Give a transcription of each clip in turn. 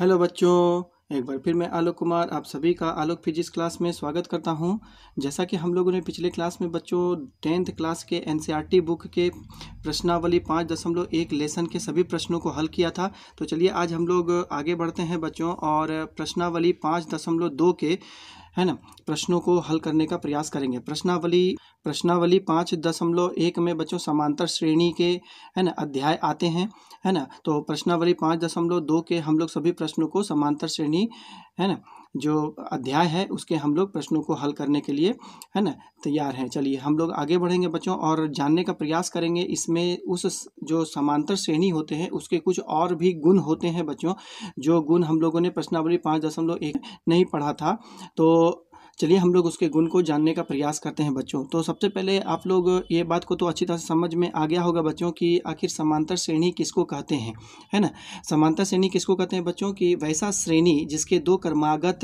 hello बच्चों एक बार फिर मैं आलोक कुमार आप सभी का आलोक फिजिक्स क्लास में स्वागत करता हूं जैसा कि हम लोगों ने पिछले क्लास में बच्चों टेंथ क्लास के एनसीईआरटी बुक के प्रश्नावली पाँच दशमलव एक लेसन के सभी प्रश्नों को हल किया था तो चलिए आज हम लोग आगे बढ़ते हैं बच्चों और प्रश्नावली पाँच दशमलव दो के है ना प्रश्नों को हल करने का प्रयास करेंगे प्रश्नावली प्रश्नावली पाँच दशमलव एक में बच्चों समांतर श्रेणी के है ना अध्याय आते हैं है ना तो प्रश्नावली पाँच दशमलव दो के हम लोग सभी प्रश्नों को समांतर श्रेणी है ना जो अध्याय है उसके हम लोग प्रश्नों को हल करने के लिए है ना तैयार हैं चलिए हम लोग आगे बढ़ेंगे बच्चों और जानने का प्रयास करेंगे इसमें उस जो समांतर श्रेणी होते हैं उसके कुछ और भी गुण होते हैं बच्चों जो गुण हम लोगों ने प्रश्नावली पाँच दशमलव एक नहीं पढ़ा था तो चलिए हम लोग उसके गुण को जानने का प्रयास करते हैं बच्चों तो सबसे पहले आप लोग ये बात को तो अच्छी तरह से समझ में आ गया होगा बच्चों कि आखिर समांतर श्रेणी किसको कहते हैं है ना समांतर श्रेणी किसको कहते हैं बच्चों की वैसा श्रेणी जिसके दो क्रमागत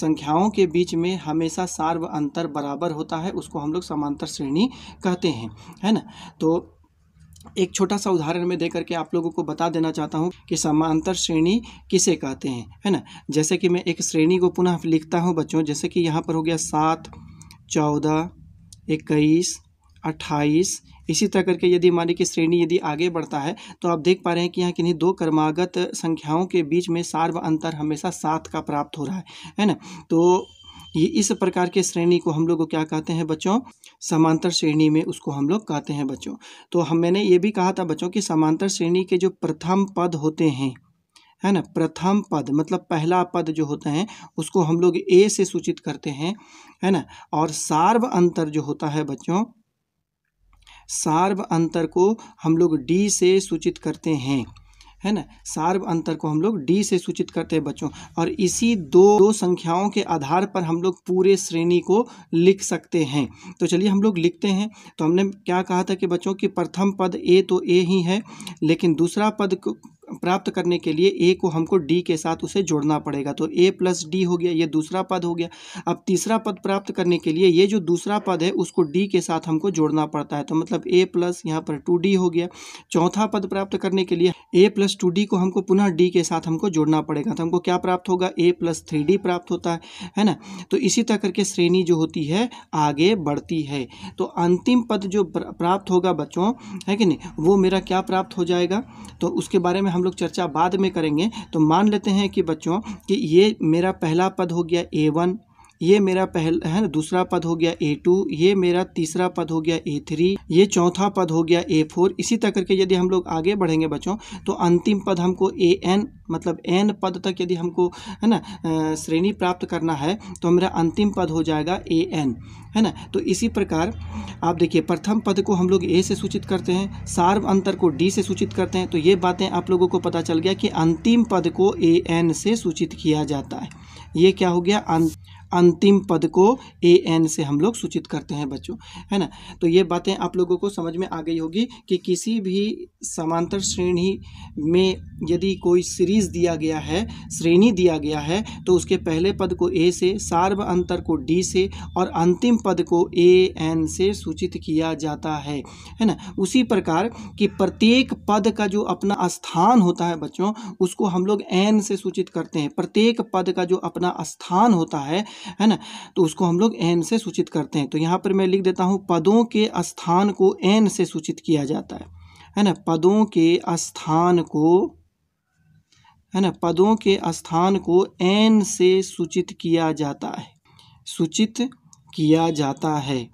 संख्याओं के बीच में हमेशा सार्व अंतर बराबर होता है उसको हम लोग समांतर श्रेणी कहते हैं है ना तो एक छोटा सा उदाहरण में दे करके आप लोगों को बता देना चाहता हूँ कि समांतर श्रेणी किसे कहते हैं है ना जैसे कि मैं एक श्रेणी को पुनः लिखता हूँ बच्चों जैसे कि यहाँ पर हो गया सात चौदह इक्कीस अट्ठाईस इसी तरह करके यदि मान की श्रेणी यदि आगे बढ़ता है तो आप देख पा रहे हैं कि यहाँ किन्हीं दो कर्मागत संख्याओं के बीच में सार्व अंतर हमेशा सात का प्राप्त हो रहा है है ना तो ये इस प्रकार के श्रेणी को हम लोग क्या कहते हैं बच्चों समांतर श्रेणी में उसको हम लोग कहते हैं बच्चों तो हम मैंने ये भी कहा था बच्चों कि समांतर श्रेणी के जो प्रथम पद होते हैं है ना प्रथम पद मतलब पहला पद जो होता है उसको हम लोग ए से सूचित करते हैं है ना और सार्व अंतर जो होता है बच्चों सार्व अंतर को हम लोग डी से सूचित करते हैं है ना सार्व अंतर को हम लोग डी से सूचित करते हैं बच्चों और इसी दो दो संख्याओं के आधार पर हम लोग पूरे श्रेणी को लिख सकते हैं तो चलिए हम लोग लिखते हैं तो हमने क्या कहा था कि बच्चों की प्रथम पद ए तो ए ही है लेकिन दूसरा पद प्राप्त करने के लिए ए को हमको डी के साथ उसे जोड़ना पड़ेगा तो ए प्लस डी हो गया ये दूसरा पद हो गया अब तीसरा पद प्राप्त करने के लिए ये जो दूसरा पद है उसको डी के साथ हमको जोड़ना पड़ता है तो मतलब ए प्लस यहाँ पर टू डी हो गया चौथा पद प्राप्त करने के लिए ए प्लस टू डी को हमको पुनः डी के साथ हमको जोड़ना पड़ेगा तो हमको क्या प्राप्त होगा ए प्लस थ्री डी प्राप्त होता है है ना तो इसी तरह करके श्रेणी जो होती है आगे बढ़ती है तो अंतिम पद जो प्राप्त होगा बच्चों है कि नहीं वो मेरा क्या प्राप्त हो जाएगा तो उसके बारे में हम लोग चर्चा बाद में करेंगे तो मान लेते हैं कि बच्चों कि ये मेरा पहला पद हो गया ए वन ये मेरा पहला है ना दूसरा पद हो गया ए टू ये मेरा तीसरा पद हो गया ए थ्री ये चौथा पद हो गया ए फोर इसी तरह करके यदि हम लोग आगे बढ़ेंगे बच्चों तो अंतिम पद हमको ए एन मतलब एन पद तक यदि हमको है ना श्रेणी प्राप्त करना है तो मेरा अंतिम पद हो जाएगा ए एन है ना तो इसी प्रकार आप देखिए प्रथम पद को हम लोग ए से सूचित करते हैं सार्व अंतर को डी से सूचित करते हैं तो ये बातें आप लोगों को पता चल गया कि अंतिम पद को ए एन से सूचित किया जाता है ये क्या हो गया अंत अंतिम पद को ए एन से हम लोग सूचित करते हैं बच्चों है ना तो ये बातें आप लोगों को समझ में आ गई होगी कि किसी भी समांतर श्रेणी में यदि कोई सीरीज दिया गया है श्रेणी दिया गया है तो उसके पहले पद को ए से सार्व अंतर को डी से और अंतिम पद को ए एन से सूचित किया जाता है है ना उसी प्रकार कि प्रत्येक पद का जो अपना स्थान होता है बच्चों उसको हम लोग एन से सूचित करते हैं प्रत्येक पद का जो अपना स्थान होता है है ना तो उसको हम लोग एन से सूचित करते हैं तो यहाँ पर मैं लिख देता हूँ पदों के स्थान को एन से सूचित किया जाता है है ना पदों के स्थान को है ना पदों के स्थान को एन से सूचित किया जाता है सूचित किया जाता है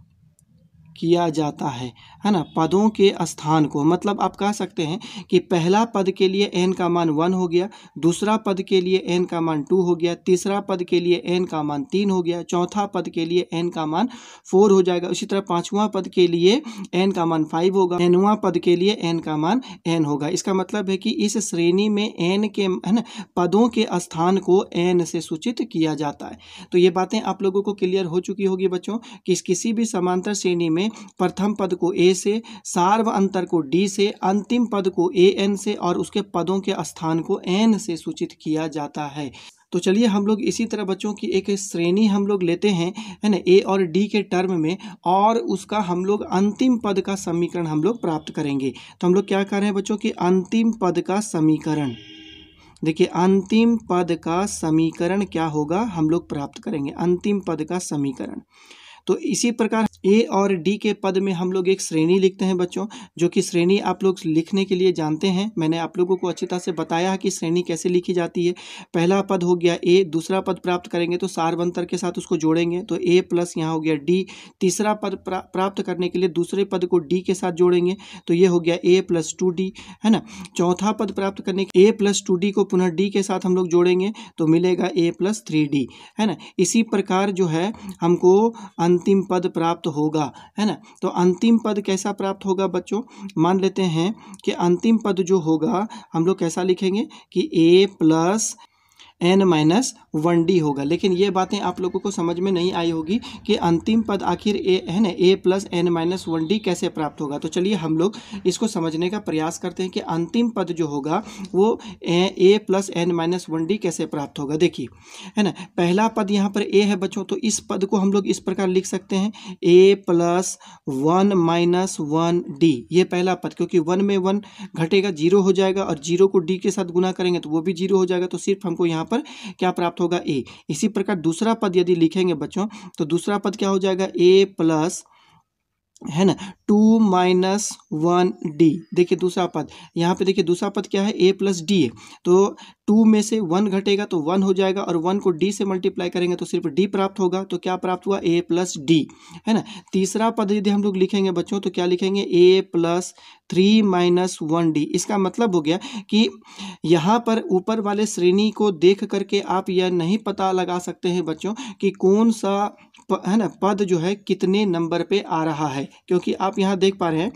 किया जाता है है ना पदों के स्थान को मतलब आप कह सकते हैं कि पहला पद के लिए एन का मान वन हो गया दूसरा पद के लिए एन का मान टू हो गया तीसरा पद के लिए एन का मान तीन हो गया चौथा पद के लिए एन का मान फोर हो जाएगा उसी तरह पांचवा पद के लिए एन का मान फाइव होगा एनवा पद के लिए एन का मान एन होगा इसका मतलब है कि इस श्रेणी में एन के है ना पदों के स्थान को एन से सूचित किया जाता है तो ये बातें आप लोगों को क्लियर हो चुकी होगी बच्चों कि किसी भी समांतर श्रेणी में प्रथम पद को ए से सार्व अंतर को डी से अंतिम पद को ए एन से और उसके पदों के स्थान को एन से सूचित किया जाता है तो चलिए हम लोग इसी तरह बच्चों की एक श्रेणी हम लोग लेते हैं है ना ए और डी के टर्म में और उसका हम लोग अंतिम पद का समीकरण हम लोग प्राप्त करेंगे तो हम लोग क्या कर रहे हैं बच्चों कि अंतिम पद का समीकरण देखिए अंतिम पद का समीकरण क्या होगा हम लोग प्राप्त करेंगे अंतिम पद का समीकरण तो इसी प्रकार ए और डी के पद में हम लोग एक श्रेणी लिखते हैं बच्चों जो कि श्रेणी आप लोग लिखने के लिए जानते हैं मैंने आप लोगों को अच्छी तरह से बताया कि श्रेणी कैसे लिखी जाती है पहला पद हो गया ए दूसरा पद प्राप्त करेंगे तो सार्वंतर के साथ उसको जोड़ेंगे तो ए प्लस यहाँ हो गया डी तीसरा पद प्राप्त करने के लिए दूसरे पद को डी के साथ जोड़ेंगे तो ये हो गया ए प्लस टू डी है ना चौथा पद प्राप्त करने के ए प्लस टू डी को पुनः डी के साथ हम लोग जोड़ेंगे तो मिलेगा ए प्लस थ्री डी है ना इसी प्रकार जो है हमको अंतिम पद प्राप्त होगा है ना तो अंतिम पद कैसा प्राप्त होगा बच्चों मान लेते हैं कि अंतिम पद जो होगा हम लोग कैसा लिखेंगे कि ए plus N minus one D होगा लेकिन ये बातें आप लोगों को समझ में नहीं आई होगी कि अंतिम पद आखिर ए है ना a plus N minus one d कैसे प्राप्त होगा तो चलिए हम लोग इसको समझने का प्रयास करते हैं कि अंतिम पद जो होगा वो a plus N minus one d कैसे प्राप्त होगा देखिए है ना पहला पद यहाँ पर ए है बच्चों तो इस पद को हम लोग इस प्रकार लिख सकते हैं a plus one minus one d ये पहला पद क्योंकि वन में वन घटेगा जीरो हो जाएगा और जीरो को डी के साथ गुना करेंगे तो वो भी जीरो हो जाएगा तो सिर्फ हमको यहाँ पर क्या प्राप्त होगा ए इसी प्रकार दूसरा पद यदि लिखेंगे बच्चों तो दूसरा पद क्या हो जाएगा ए प्लस है ना टू माइनस वन डी देखिए दूसरा पद यहाँ पे देखिए दूसरा पद क्या है ए प्लस डी है तो टू में से वन घटेगा तो वन हो जाएगा और वन को डी से मल्टीप्लाई करेंगे तो सिर्फ डी प्राप्त होगा तो क्या प्राप्त हुआ ए प्लस डी है ना तीसरा पद यदि हम लोग लिखेंगे बच्चों तो क्या लिखेंगे a plus three minus one d इसका मतलब हो गया कि यहाँ पर ऊपर वाले श्रेणी को देख करके आप यह नहीं पता लगा सकते हैं बच्चों कि कौन सा है ना पद जो है कितने नंबर पे आ रहा है क्योंकि आप यहाँ देख पा रहे हैं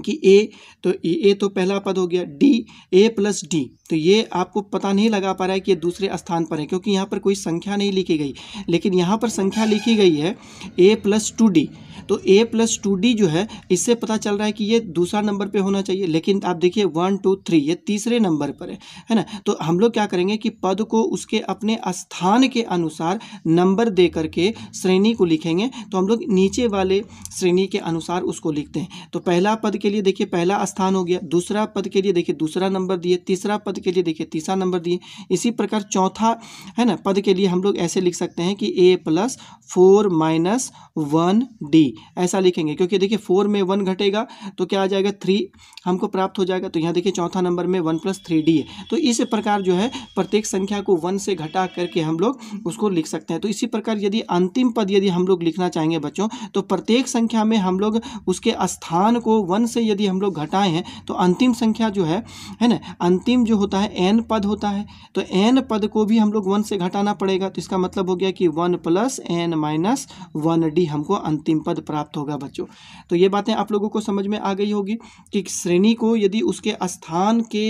कि ए तो ए, ए तो पहला पद हो गया डी ए प्लस डी तो ये आपको पता नहीं लगा पा रहा है कि ये दूसरे स्थान पर है क्योंकि यहाँ पर कोई संख्या नहीं लिखी गई लेकिन यहाँ पर संख्या लिखी गई है ए प्लस टू डी तो ए प्लस टू डी जो है इससे पता चल रहा है कि ये दूसरा नंबर पे होना चाहिए लेकिन आप देखिए वन टू थ्री ये तीसरे नंबर पर है है ना तो हम लोग क्या करेंगे कि पद को उसके अपने स्थान के अनुसार नंबर दे करके श्रेणी को लिखेंगे तो हम लोग नीचे वाले श्रेणी के अनुसार उसको लिखते हैं तो पहला पद के लिए देखिए पहला स्थान हो गया दूसरा पद के लिए देखिए दूसरा नंबर दिए तीसरा पद के लिए देखिए तीसरा नंबर दिए इसी प्रकार चौथा है ना पद के लिए हम लोग ऐसे लिख सकते हैं कि ए plus four minus one d ऐसा लिखेंगे क्योंकि देखिए फोर में वन घटेगा तो क्या आ जाएगा थ्री हमको प्राप्त हो जाएगा तो यहाँ देखिए चौथा नंबर में वन प्लस थ्री डी है तो इस प्रकार जो है प्रत्येक संख्या को वन से घटा करके हम लोग उसको लिख सकते हैं तो इसी प्रकार यदि अंतिम पद यदि हम लोग लिखना चाहेंगे बच्चों तो प्रत्येक संख्या में हम लोग उसके स्थान को वन से यदि हम लोग घटाए हैं तो अंतिम संख्या जो है है ना अंतिम जो होता है एन पद होता है तो एन पद को भी हम लोग वन से घटाना पड़ेगा तो इसका मतलब हो गया कि one plus N minus one d हमको अंतिम पद प्राप्त होगा बच्चों तो ये बातें आप लोगों को समझ में आ गई होगी कि श्रेणी को यदि उसके स्थान के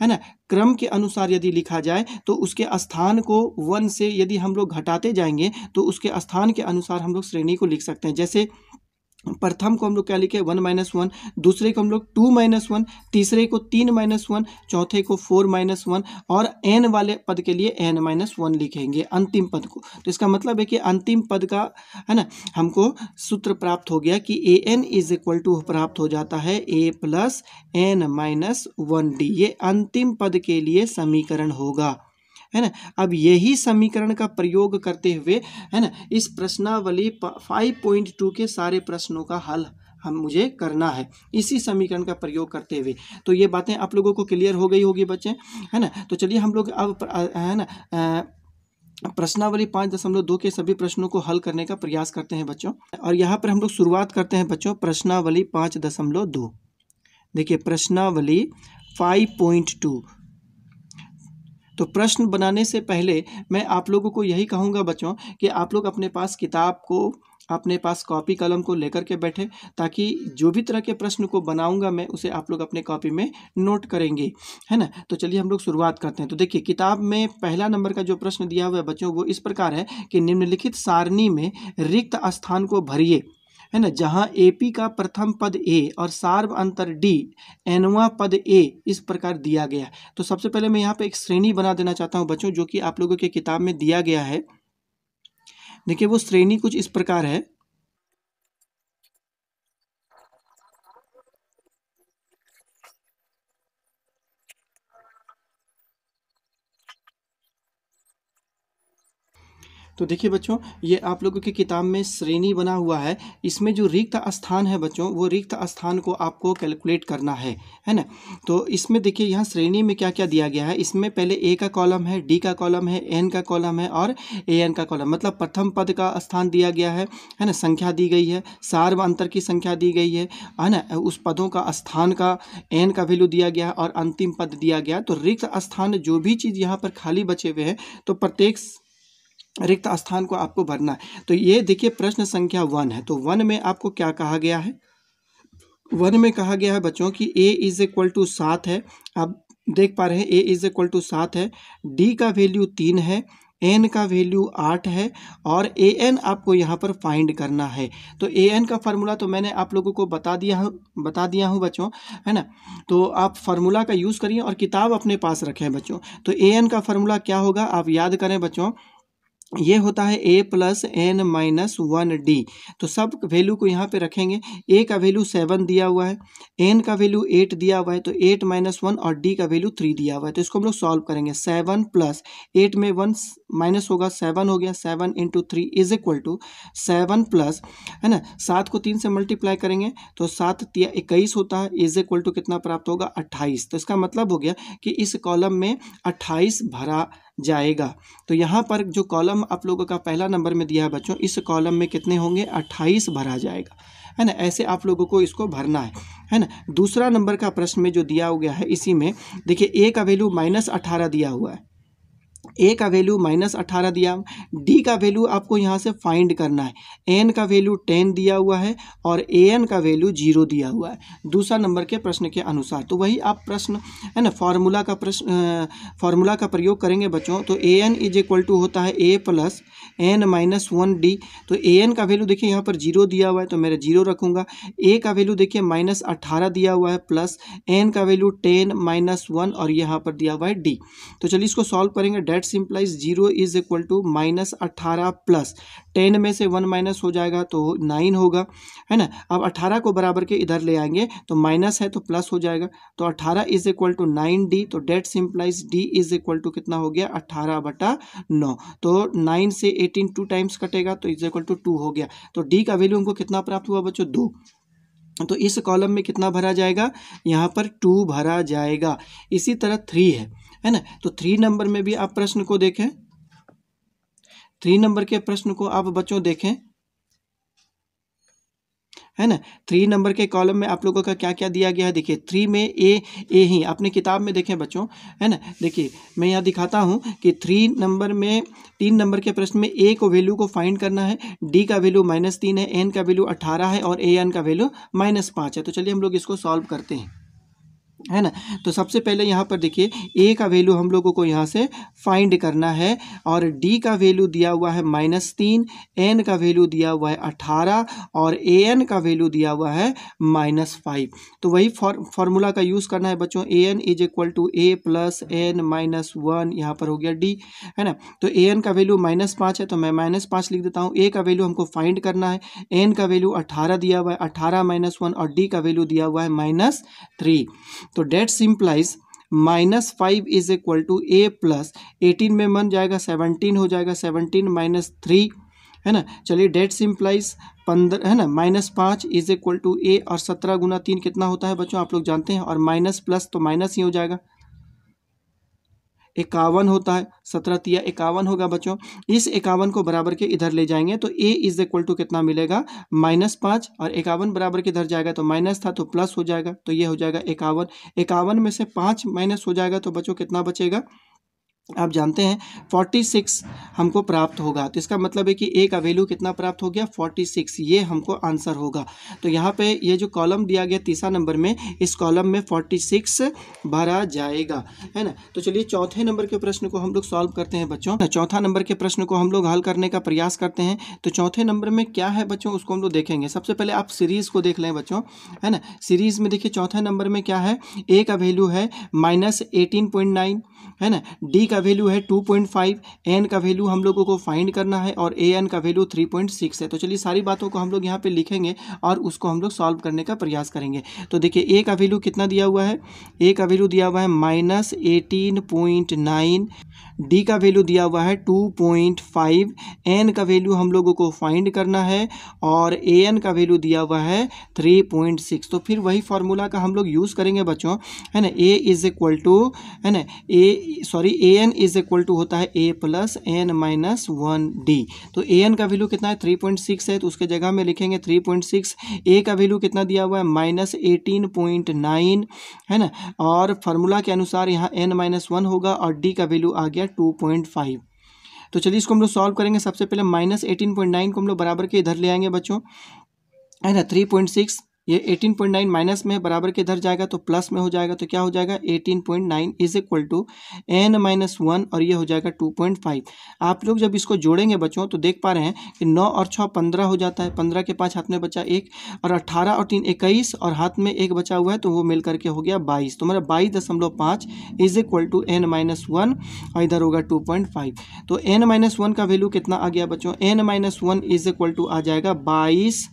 है ना क्रम के अनुसार यदि लिखा जाए तो उसके स्थान को वन से यदि हम लोग घटाते जाएंगे तो उसके स्थान के अनुसार हम लोग श्रेणी को लिख सकते हैं जैसे प्रथम को हम लोग क्या लिखे वन माइनस वन दूसरे को हम लोग टू माइनस वन तीसरे को तीन माइनस वन चौथे को फोर माइनस वन और एन वाले पद के लिए एन माइनस वन लिखेंगे अंतिम पद को तो इसका मतलब है कि अंतिम पद का है ना हमको सूत्र प्राप्त हो गया कि a n is equal to प्राप्त हो जाता है a plus N minus one d ये अंतिम पद के लिए समीकरण होगा है ना अब यही समीकरण का प्रयोग करते हुए है ना इस प्रश्नावली फाइव पॉइंट टू के सारे प्रश्नों का हल हम मुझे करना है इसी समीकरण का प्रयोग करते हुए तो ये बातें आप लोगों को क्लियर हो गई होगी बच्चे है ना तो चलिए हम लोग अब है ना प्रश्नावली पाँच दशमलव दो के सभी प्रश्नों को हल करने का प्रयास करते हैं बच्चों और यहाँ पर हम लोग शुरुआत करते हैं बच्चों प्रश्नावली पाँच दशमलव दो देखिए प्रश्नावली फाइव पॉइंट टू तो प्रश्न बनाने से पहले मैं आप लोगों को यही कहूँगा बच्चों कि आप लोग अपने पास किताब को अपने पास कॉपी कलम को लेकर के बैठे ताकि जो भी तरह के प्रश्न को बनाऊंगा मैं उसे आप लोग अपने कॉपी में नोट करेंगे है ना तो चलिए हम लोग शुरुआत करते हैं तो देखिए किताब में पहला नंबर का जो प्रश्न दिया हुआ है बच्चों वो इस प्रकार है कि निम्नलिखित सारणी में रिक्त स्थान को भरिए है ना जहाँ ए पी का प्रथम पद ए और सार्व अंतर डी एनवा पद ए इस प्रकार दिया गया तो सबसे पहले मैं यहाँ पे एक श्रेणी बना देना चाहता हूँ बच्चों जो कि आप लोगों के किताब में दिया गया है देखिए वो श्रेणी कुछ इस प्रकार है तो देखिए बच्चों ये आप लोगों की किताब में श्रेणी बना हुआ है इसमें जो रिक्त स्थान है बच्चों वो रिक्त स्थान को आपको कैलकुलेट करना है है ना तो इसमें देखिए यहाँ श्रेणी में क्या क्या दिया गया है इसमें पहले ए का कॉलम है डी का कॉलम है एन का कॉलम है और ए एन का कॉलम मतलब प्रथम पद का स्थान दिया गया है है ना संख्या दी गई है सार्व अंतर की संख्या दी गई है है ना उस पदों का स्थान का एन का वैल्यू दिया गया है और अंतिम पद दिया गया तो रिक्त स्थान जो भी चीज़ यहाँ पर खाली बचे हुए हैं तो प्रत्येक रिक्त स्थान को आपको भरना है तो ये देखिए प्रश्न संख्या वन है तो वन में आपको क्या कहा गया है वन में कहा गया है बच्चों कि ए इज इक्वल टू सात है आप देख पा रहे हैं ए इज इक्वल टू सात है डी का वैल्यू तीन है एन का वैल्यू आठ है और ए एन आपको यहाँ पर फाइंड करना है तो ए एन का फार्मूला तो मैंने आप लोगों को बता दिया हूँ बता दिया हूँ बच्चों है ना तो आप फार्मूला का यूज़ करिए और किताब अपने पास रखें बच्चों तो ए एन का फार्मूला क्या होगा आप याद करें बच्चों ये होता है a plus N minus one d तो सब वैल्यू को यहाँ पे रखेंगे ए का वैल्यू सेवन दिया हुआ है एन का वैल्यू एट दिया हुआ है तो एट माइनस वन और डी का वैल्यू थ्री दिया हुआ है तो इसको हम लोग सॉल्व करेंगे सेवन प्लस एट में वन माइनस होगा सेवन हो गया seven into three is equal to seven plus है ना सात को तीन से मल्टीप्लाई करेंगे तो सात तिया इक्कीस होता है इज इक्वल टू कितना प्राप्त होगा अट्ठाईस तो इसका मतलब हो गया कि इस कॉलम में अट्ठाईस भरा जाएगा तो यहाँ पर जो कॉलम आप लोगों का पहला नंबर में दिया है बच्चों इस कॉलम में कितने होंगे अट्ठाईस भरा जाएगा है ना ऐसे आप लोगों को इसको भरना है है ना दूसरा नंबर का प्रश्न में जो दिया हो गया है इसी में देखिए ए का वैल्यू माइनस अठारह दिया हुआ है ए का वैल्यू माइनस अट्ठारह दिया डी का वैल्यू आपको यहाँ से फाइंड करना है एन का वैल्यू टेन दिया हुआ है और ए एन का वैल्यू जीरो दिया हुआ है दूसरा नंबर के प्रश्न के अनुसार तो वही आप प्रश्न है ना फॉर्मूला का प्रश्न फार्मूला का प्रयोग करेंगे बच्चों तो a n is equal to होता है a plus N minus one d तो ए एन का वैल्यू देखिए यहाँ पर जीरो दिया हुआ है तो मैं जीरो रखूँगा ए का वैल्यू देखिए माइनस अट्ठारह दिया हुआ है प्लस एन का वैल्यू टेन माइनस वन और यहाँ पर दिया हुआ है डी तो चलिए इसको सॉल्व करेंगे that implies zero is equal to minus अट्ठारह प्लस टेन में से वन माइनस हो जाएगा तो नाइन होगा है ना अब अट्ठारह को बराबर के इधर ले आएंगे तो माइनस है तो प्लस हो जाएगा तो अट्ठारह is equal to nine d तो that simplifies d is equal to कितना हो गया अट्ठारह बटा नौ तो नाइन से एटीन टू टाइम्स कटेगा तो इज इक्वल टू टू हो गया तो डी का वैल्यू हमको कितना प्राप्त हुआ बच्चों दो तो इस कॉलम में कितना भरा जाएगा यहाँ पर टू भरा जाएगा इसी तरह थ्री है है ना तो थ्री नंबर में भी आप प्रश्न को देखें थ्री नंबर के प्रश्न को आप बच्चों देखें है ना थ्री नंबर के कॉलम में आप लोगों का क्या क्या दिया गया है देखिए थ्री में ए ए ही अपने किताब में देखें बच्चों है ना देखिए मैं यहाँ दिखाता हूँ कि थ्री नंबर में तीन नंबर के प्रश्न में ए को वैल्यू को फाइंड करना है डी का वैल्यू माइनस तीन है एन का वैल्यू अट्ठारह है और ए एन का वैल्यू माइनस पाँच है तो चलिए हम लोग इसको सॉल्व करते हैं है ना तो सबसे पहले यहाँ पर देखिए ए का वैल्यू हम लोगों को यहाँ से फाइंड करना है और डी का वैल्यू दिया हुआ है माइनस तीन एन का वैल्यू दिया हुआ है अठारह और ए एन का वैल्यू दिया हुआ है माइनस फाइव तो वही फॉर्मूला का यूज़ करना है बच्चों a n is equal to a plus N minus one यहाँ पर हो गया डी है ना तो ए एन का वैल्यू माइनस पाँच है तो मैं माइनस पाँच लिख देता हूँ ए का वैल्यू हमको फाइंड करना है एन का वैल्यू अट्ठारह दिया हुआ है अट्ठारह माइनस वन और डी का वैल्यू दिया हुआ है माइनस थ्री तो that's implies minus five is equal to a plus eighteen में बन जाएगा सेवनटीन हो जाएगा सेवनटीन माइनस थ्री है ना चलिए डेट्स इम्प्लाइज पंद्रह है ना माइनस पाँच इज इक्वल टू ए और सत्रह गुना तीन कितना होता है बच्चों आप लोग जानते हैं और माइनस प्लस तो माइनस ही हो जाएगा इक्यावन होता है सत्रह तिया इक्यावन होगा बच्चों इस इक्यावन को बराबर के इधर ले जाएंगे तो ए इज इक्वल टू कितना मिलेगा माइनस पाँच और इक्यावन बराबर के इधर जाएगा तो माइनस था तो प्लस हो जाएगा तो ये हो जाएगा इक्यावन इक्यावन में से पाँच माइनस हो जाएगा तो बच्चों कितना बचेगा आप जानते हैं 46 हमको प्राप्त होगा तो इसका मतलब है कि ए का वैल्यू कितना प्राप्त हो गया 46 ये हमको आंसर होगा तो यहाँ पे ये जो कॉलम दिया गया तीसरा नंबर में इस कॉलम में 46 भरा जाएगा है ना तो चलिए चौथे नंबर के प्रश्न को हम लोग सॉल्व करते हैं बच्चों तो चौथा नंबर के प्रश्न को हम लोग हल करने का प्रयास करते हैं तो चौथे नंबर में क्या है बच्चों उसको हम लोग देखेंगे सबसे पहले आप सीरीज़ को देख लें बच्चों है ना सीरीज़ में देखिए चौथे नंबर में क्या है ए का वैल्यू है माइनस एटीन पॉइंट नाइन है ना डी का वैल्यू है टू पॉइंट फाइव एन का वैल्यू हम लोगों को फाइंड करना है और ए एन का वैल्यू थ्री पॉइंट सिक्स है तो चलिए सारी बातों को हम लोग यहाँ पे लिखेंगे और उसको हम लोग सॉल्व करने का प्रयास करेंगे तो देखिए ए का वैल्यू कितना दिया हुआ है ए का वैल्यू दिया हुआ है minus eighteen point nine d का वैल्यू दिया हुआ है टू पॉइंट फाइव एन का वैल्यू हम लोगों को फाइंड करना है और ए एन का वैल्यू दिया हुआ है थ्री पॉइंट सिक्स तो फिर वही फार्मूला का हम लोग यूज़ करेंगे बच्चों है ना ए इज़ इक्वल टू है ना a sorry a n is equal to होता है a plus N minus one d तो ए एन का वैल्यू कितना है थ्री पॉइंट सिक्स है तो उसके जगह में लिखेंगे थ्री पॉइंट सिक्स ए का वैल्यू कितना दिया हुआ है माइनस एटीन पॉइंट नाइन है ना और फार्मूला के अनुसार यहाँ एन माइनस वन होगा और डी का वैल्यू आ आ गया टू पॉइंट फाइव तो चलिए इसको हम लोग सॉल्व करेंगे सबसे पहले माइनस एटीन पॉइंट नाइन को हम लोग बराबर के इधर ले आएंगे बच्चों है ना थ्री पॉइंट सिक्स ये 18.9 माइनस में है बराबर के इधर जाएगा तो प्लस में हो जाएगा तो क्या हो जाएगा 18.9 point nine is equal to n minus one और ये हो जाएगा 2.5 आप लोग जब इसको जोड़ेंगे बच्चों तो देख पा रहे हैं कि 9 और 6 15 हो जाता है 15 के पाँच हाथ में बचा एक और 18 और तीन इक्कीस और हाथ में एक बचा हुआ है तो वो मिल करके हो गया बाईस तो मेरा बाईस दशमलव पाँच is equal to n minus one और इधर होगा टू पॉइंट फाइव तो एन माइनस वन का वैल्यू कितना आ गया बच्चों n minus one is equal to आ जाएगा बाईस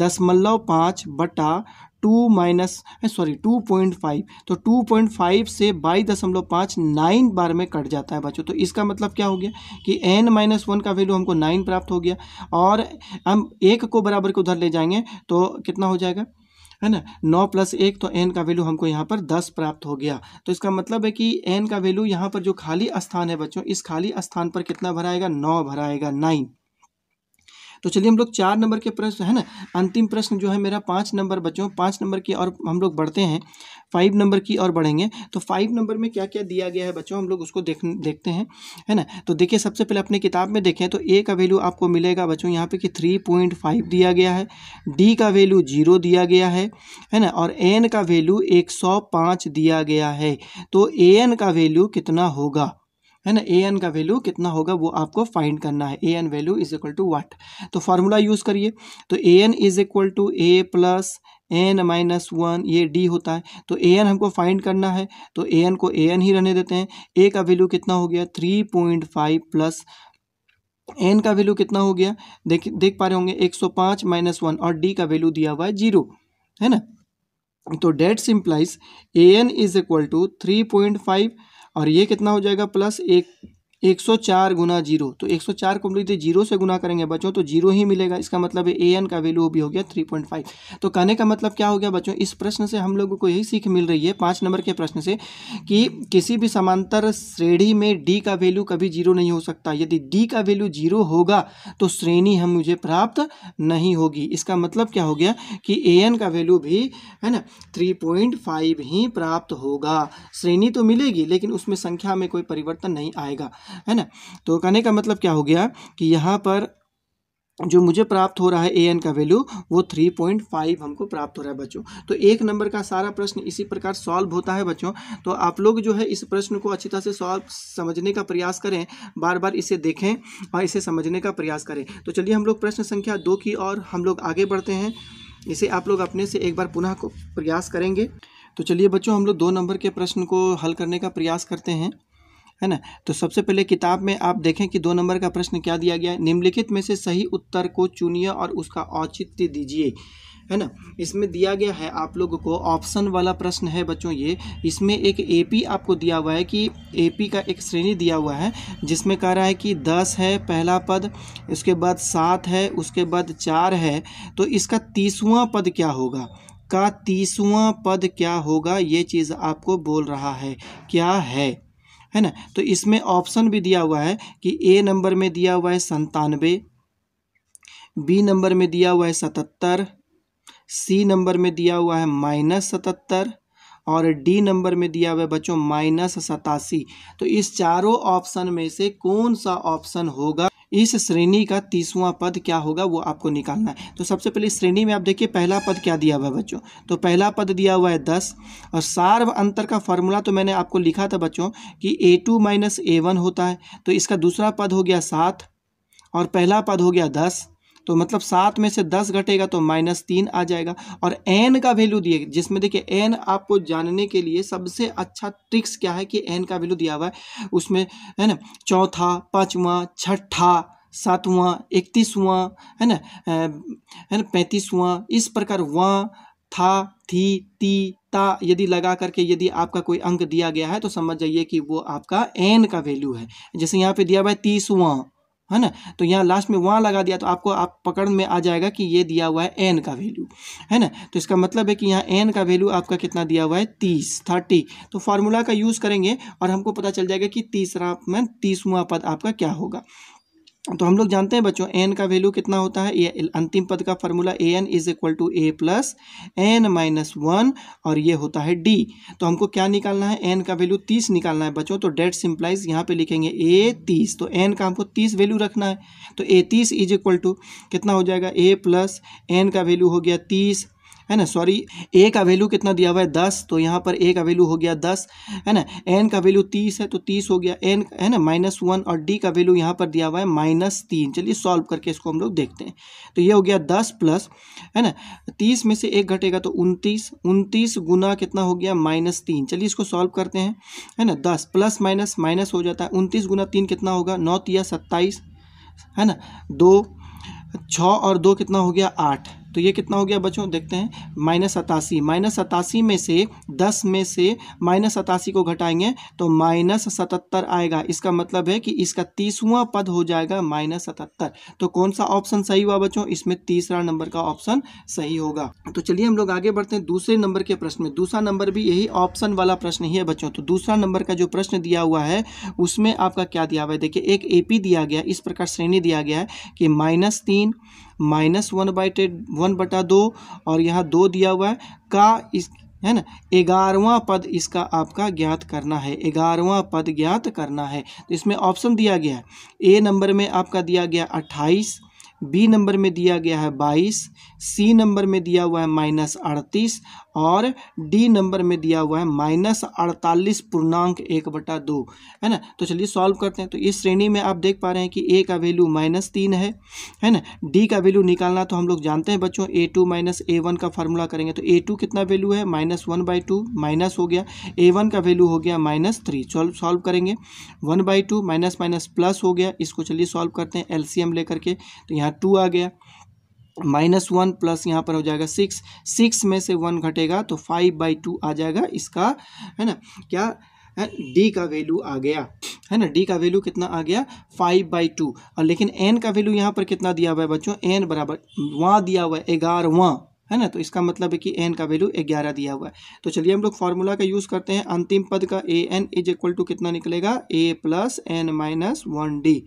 दशमलव पाँच बटा two minus sorry two point five तो टू पॉइंट फाइव से बाई दशमलव पाँच नाइन बार में कट जाता है बच्चों तो इसका मतलब क्या हो गया कि एन माइनस वन का वैल्यू हमको नाइन प्राप्त हो गया और हम एक को बराबर के उधर ले जाएंगे तो कितना हो जाएगा है ना नौ प्लस एक तो एन का वैल्यू हमको यहाँ पर दस प्राप्त हो गया तो इसका मतलब है कि एन का वैल्यू यहाँ पर जो खाली स्थान है बच्चों इस खाली स्थान पर कितना भराएगा नौ भराएगा नाइन तो चलिए हम लोग चार नंबर के प्रश्न है ना अंतिम प्रश्न जो है मेरा पाँच नंबर बच्चों पाँच नंबर की और हम लोग बढ़ते हैं फाइव नंबर की और बढ़ेंगे तो फाइव नंबर में क्या क्या दिया गया है बच्चों हम लोग उसको देख देखते हैं है ना तो देखिए सबसे पहले अपनी किताब में देखें तो ए का वैल्यू आपको मिलेगा बच्चों यहाँ पे कि थ्री पॉइंट फाइव दिया गया है डी का वैल्यू जीरो दिया गया है है ना और एन का वैल्यू एक सौ पाँच दिया गया है तो ए एन का वैल्यू कितना होगा है ना ए एन का वैल्यू कितना होगा वो आपको फाइंड करना है a n value is equal to what तो फार्मूला यूज़ करिए तो a n is equal to a plus N minus one ये डी होता है तो ए एन हमको फाइंड करना है तो ए एन को ए एन ही रहने देते हैं ए का वैल्यू कितना हो गया three point five plus n का वैल्यू कितना हो गया देख देख पा रहे होंगे एक सौ पाँच माइनस वन और डी का वैल्यू दिया हुआ है जीरो है ना तो that's implies a n is equal to three point five और ये कितना हो जाएगा प्लस एक एक सौ चार गुना जीरो तो एक सौ चार को हम लोग यदि जीरो से गुना करेंगे बच्चों तो जीरो ही मिलेगा इसका मतलब ए एन का वैल्यू भी हो गया थ्री पॉइंट फाइव तो कहने का मतलब क्या हो गया बच्चों इस प्रश्न से हम लोगों को यही सीख मिल रही है पाँच नंबर के प्रश्न से कि किसी भी समांतर श्रेणी में डी का वैल्यू कभी जीरो नहीं हो सकता यदि डी का वैल्यू जीरो होगा तो श्रेणी हम मुझे प्राप्त नहीं होगी इसका मतलब क्या हो गया कि ए एन का वैल्यू भी है ना थ्री पॉइंट फाइव ही प्राप्त होगा श्रेणी तो मिलेगी लेकिन उसमें संख्या में कोई परिवर्तन नहीं आएगा है ना तो कहने का मतलब क्या हो गया कि यहाँ पर जो मुझे प्राप्त हो रहा है ए एन का वैल्यू वो थ्री पॉइंट फाइव हमको प्राप्त हो रहा है बच्चों तो एक नंबर का सारा प्रश्न इसी प्रकार सॉल्व होता है बच्चों तो आप लोग जो है इस प्रश्न को अच्छी तरह से सॉल्व समझने का प्रयास करें बार बार इसे देखें और इसे समझने का प्रयास करें तो चलिए हम लोग प्रश्न संख्या दो की और हम लोग आगे बढ़ते हैं इसे आप लोग अपने से एक बार पुनः को प्रयास करेंगे तो चलिए बच्चों हम लोग दो नंबर के प्रश्न को हल करने का प्रयास करते हैं है ना तो सबसे पहले किताब में आप देखें कि दो नंबर का प्रश्न क्या दिया गया है निम्नलिखित में से सही उत्तर को चुनिए और उसका औचित्य दीजिए है ना इसमें दिया गया है आप लोगों को ऑप्शन वाला प्रश्न है बच्चों ये इसमें एक एपी आपको दिया हुआ है कि एपी का एक श्रेणी दिया हुआ है जिसमें कह रहा है कि दस है पहला पद उसके बाद सात है उसके बाद चार है तो इसका तीसवां पद क्या होगा का तीसवां पद क्या होगा ये चीज़ आपको बोल रहा है क्या है है ना तो इसमें ऑप्शन भी दिया हुआ है कि ए नंबर में दिया हुआ है संतानवे बी नंबर में दिया हुआ है सतहत्तर सी नंबर में दिया हुआ है माइनस सतहत्तर और डी नंबर में दिया हुआ है बच्चों माइनस सतासी तो इस चारों ऑप्शन में से कौन सा ऑप्शन होगा इस श्रेणी का तीसवां पद क्या होगा वो आपको निकालना है तो सबसे पहले श्रेणी में आप देखिए पहला पद क्या दिया हुआ है बच्चों तो पहला पद दिया हुआ है दस और सार्व अंतर का फॉर्मूला तो मैंने आपको लिखा था बच्चों कि a two minus a one होता है तो इसका दूसरा पद हो गया सात और पहला पद हो गया दस तो मतलब सात में से दस घटेगा तो माइनस तीन आ जाएगा और एन का वैल्यू दिए जिसमें देखिए एन आपको जानने के लिए सबसे अच्छा ट्रिक्स क्या है कि एन का वैल्यू दिया हुआ है उसमें है ना चौथा पाँचवा छठा सातवा इकतीसवां है ना है ना पैंतीसवा इस प्रकार वाँ था थी ती ता यदि लगा करके यदि आपका कोई अंक दिया गया है तो समझ जाइए कि वो आपका एन का वैल्यू है जैसे यहाँ पे दिया हुआ है तीसवां है ना तो यहाँ लास्ट में वहाँ लगा दिया तो आपको आप पकड़ में आ जाएगा कि ये दिया हुआ है एन का वैल्यू है ना तो इसका मतलब है कि यहाँ एन का वैल्यू आपका कितना दिया हुआ है तीस थर्टी तो फार्मूला का यूज़ करेंगे और हमको पता चल जाएगा कि तीसरा में तीसवा पद आपका क्या होगा तो हम लोग जानते हैं बच्चों एन का वैल्यू कितना होता है ये अंतिम पद का formula a n is equal to a plus N minus one और ये होता है डी तो हमको क्या निकालना है एन का वैल्यू तीस निकालना है बच्चों तो डेट सिंप्लाइज यहाँ पे लिखेंगे ए तीस तो एन का हमको तीस वैल्यू रखना है तो ए तीस इज इक्वल टू कितना हो जाएगा ए प्लस एन का वैल्यू हो गया तीस है ना सॉरी ए का वैल्यू कितना दिया हुआ है दस तो यहाँ पर ए का वैल्यू हो गया दस है ना एन का वैल्यू तीस है तो तीस हो गया एन है ना माइनस वन और डी का वैल्यू यहाँ पर दिया हुआ है माइनस तीन चलिए सॉल्व करके इसको हम लोग देखते हैं तो ये हो गया दस प्लस है ना तीस में से एक घटेगा तो उनतीस उनतीस गुना कितना हो गया माइनस तीन चलिए इसको सॉल्व करते हैं है ना दस प्लस माइनस माइनस हो जाता है उनतीस गुना तीन कितना होगा नौ तिया तो सत्ताईस है ना दो छः और दो कितना हो गया आठ तो ये कितना हो गया बच्चों देखते हैं माइनस सतासी माइनस सतासी में से दस में से माइनस सतासी को घटाएंगे तो माइनस सतहत्तर आएगा इसका मतलब है कि इसका तीसवां पद हो जाएगा माइनस सतहत्तर तो कौन सा ऑप्शन सही हुआ बच्चों इसमें तीसरा नंबर का ऑप्शन सही होगा तो चलिए हम लोग आगे बढ़ते हैं दूसरे नंबर के प्रश्न में दूसरा नंबर भी यही ऑप्शन वाला प्रश्न ही है बच्चों तो दूसरा नंबर का जो प्रश्न दिया हुआ है उसमें आपका क्या दिया हुआ है देखिए एक पी दिया गया इस प्रकार श्रेणी दिया गया है कि माइनस तीन माइनस वन बाई टेड वन बटा दो और यहाँ दो दिया हुआ है का इस है ना ग्यारहवा पद इसका आपका ज्ञात करना है ग्यारहवा पद ज्ञात करना है तो इसमें ऑप्शन दिया गया है ए नंबर में आपका दिया गया अट्ठाईस बी नंबर में दिया गया है बाईस सी नंबर में दिया हुआ है माइनस अड़तीस और डी नंबर में दिया हुआ है माइनस अड़तालीस पूर्णांक एक बटा दो है ना तो चलिए सॉल्व करते हैं तो इस श्रेणी में आप देख पा रहे हैं कि ए का वैल्यू माइनस तीन है है ना डी का वैल्यू निकालना तो हम लोग जानते हैं बच्चों a two minus a one का फार्मूला करेंगे तो ए टू कितना वैल्यू है minus one by two minus हो गया ए वन का वैल्यू हो गया माइनस थ्री सॉल्व सॉल्व करेंगे one by two minus minus plus हो गया इसको चलिए सॉल्व करते हैं एलसीएम लेकर के तो यहाँ टू आ गया माइनस वन प्लस यहाँ पर हो जाएगा सिक्स सिक्स में से वन घटेगा तो फाइव बाई टू आ जाएगा इसका है ना क्या है डी का वैल्यू आ गया है ना डी का वैल्यू कितना आ गया फाइव बाई टू और लेकिन एन का वैल्यू यहाँ पर कितना दिया हुआ है बच्चों एन बराबर वहाँ दिया हुआ है ग्यारहवा है ना तो इसका मतलब है कि एन का वैल्यू ग्यारह दिया हुआ है तो चलिए हम लोग फार्मूला का यूज़ करते हैं अंतिम पद का a n is equal to कितना निकलेगा a plus N minus one d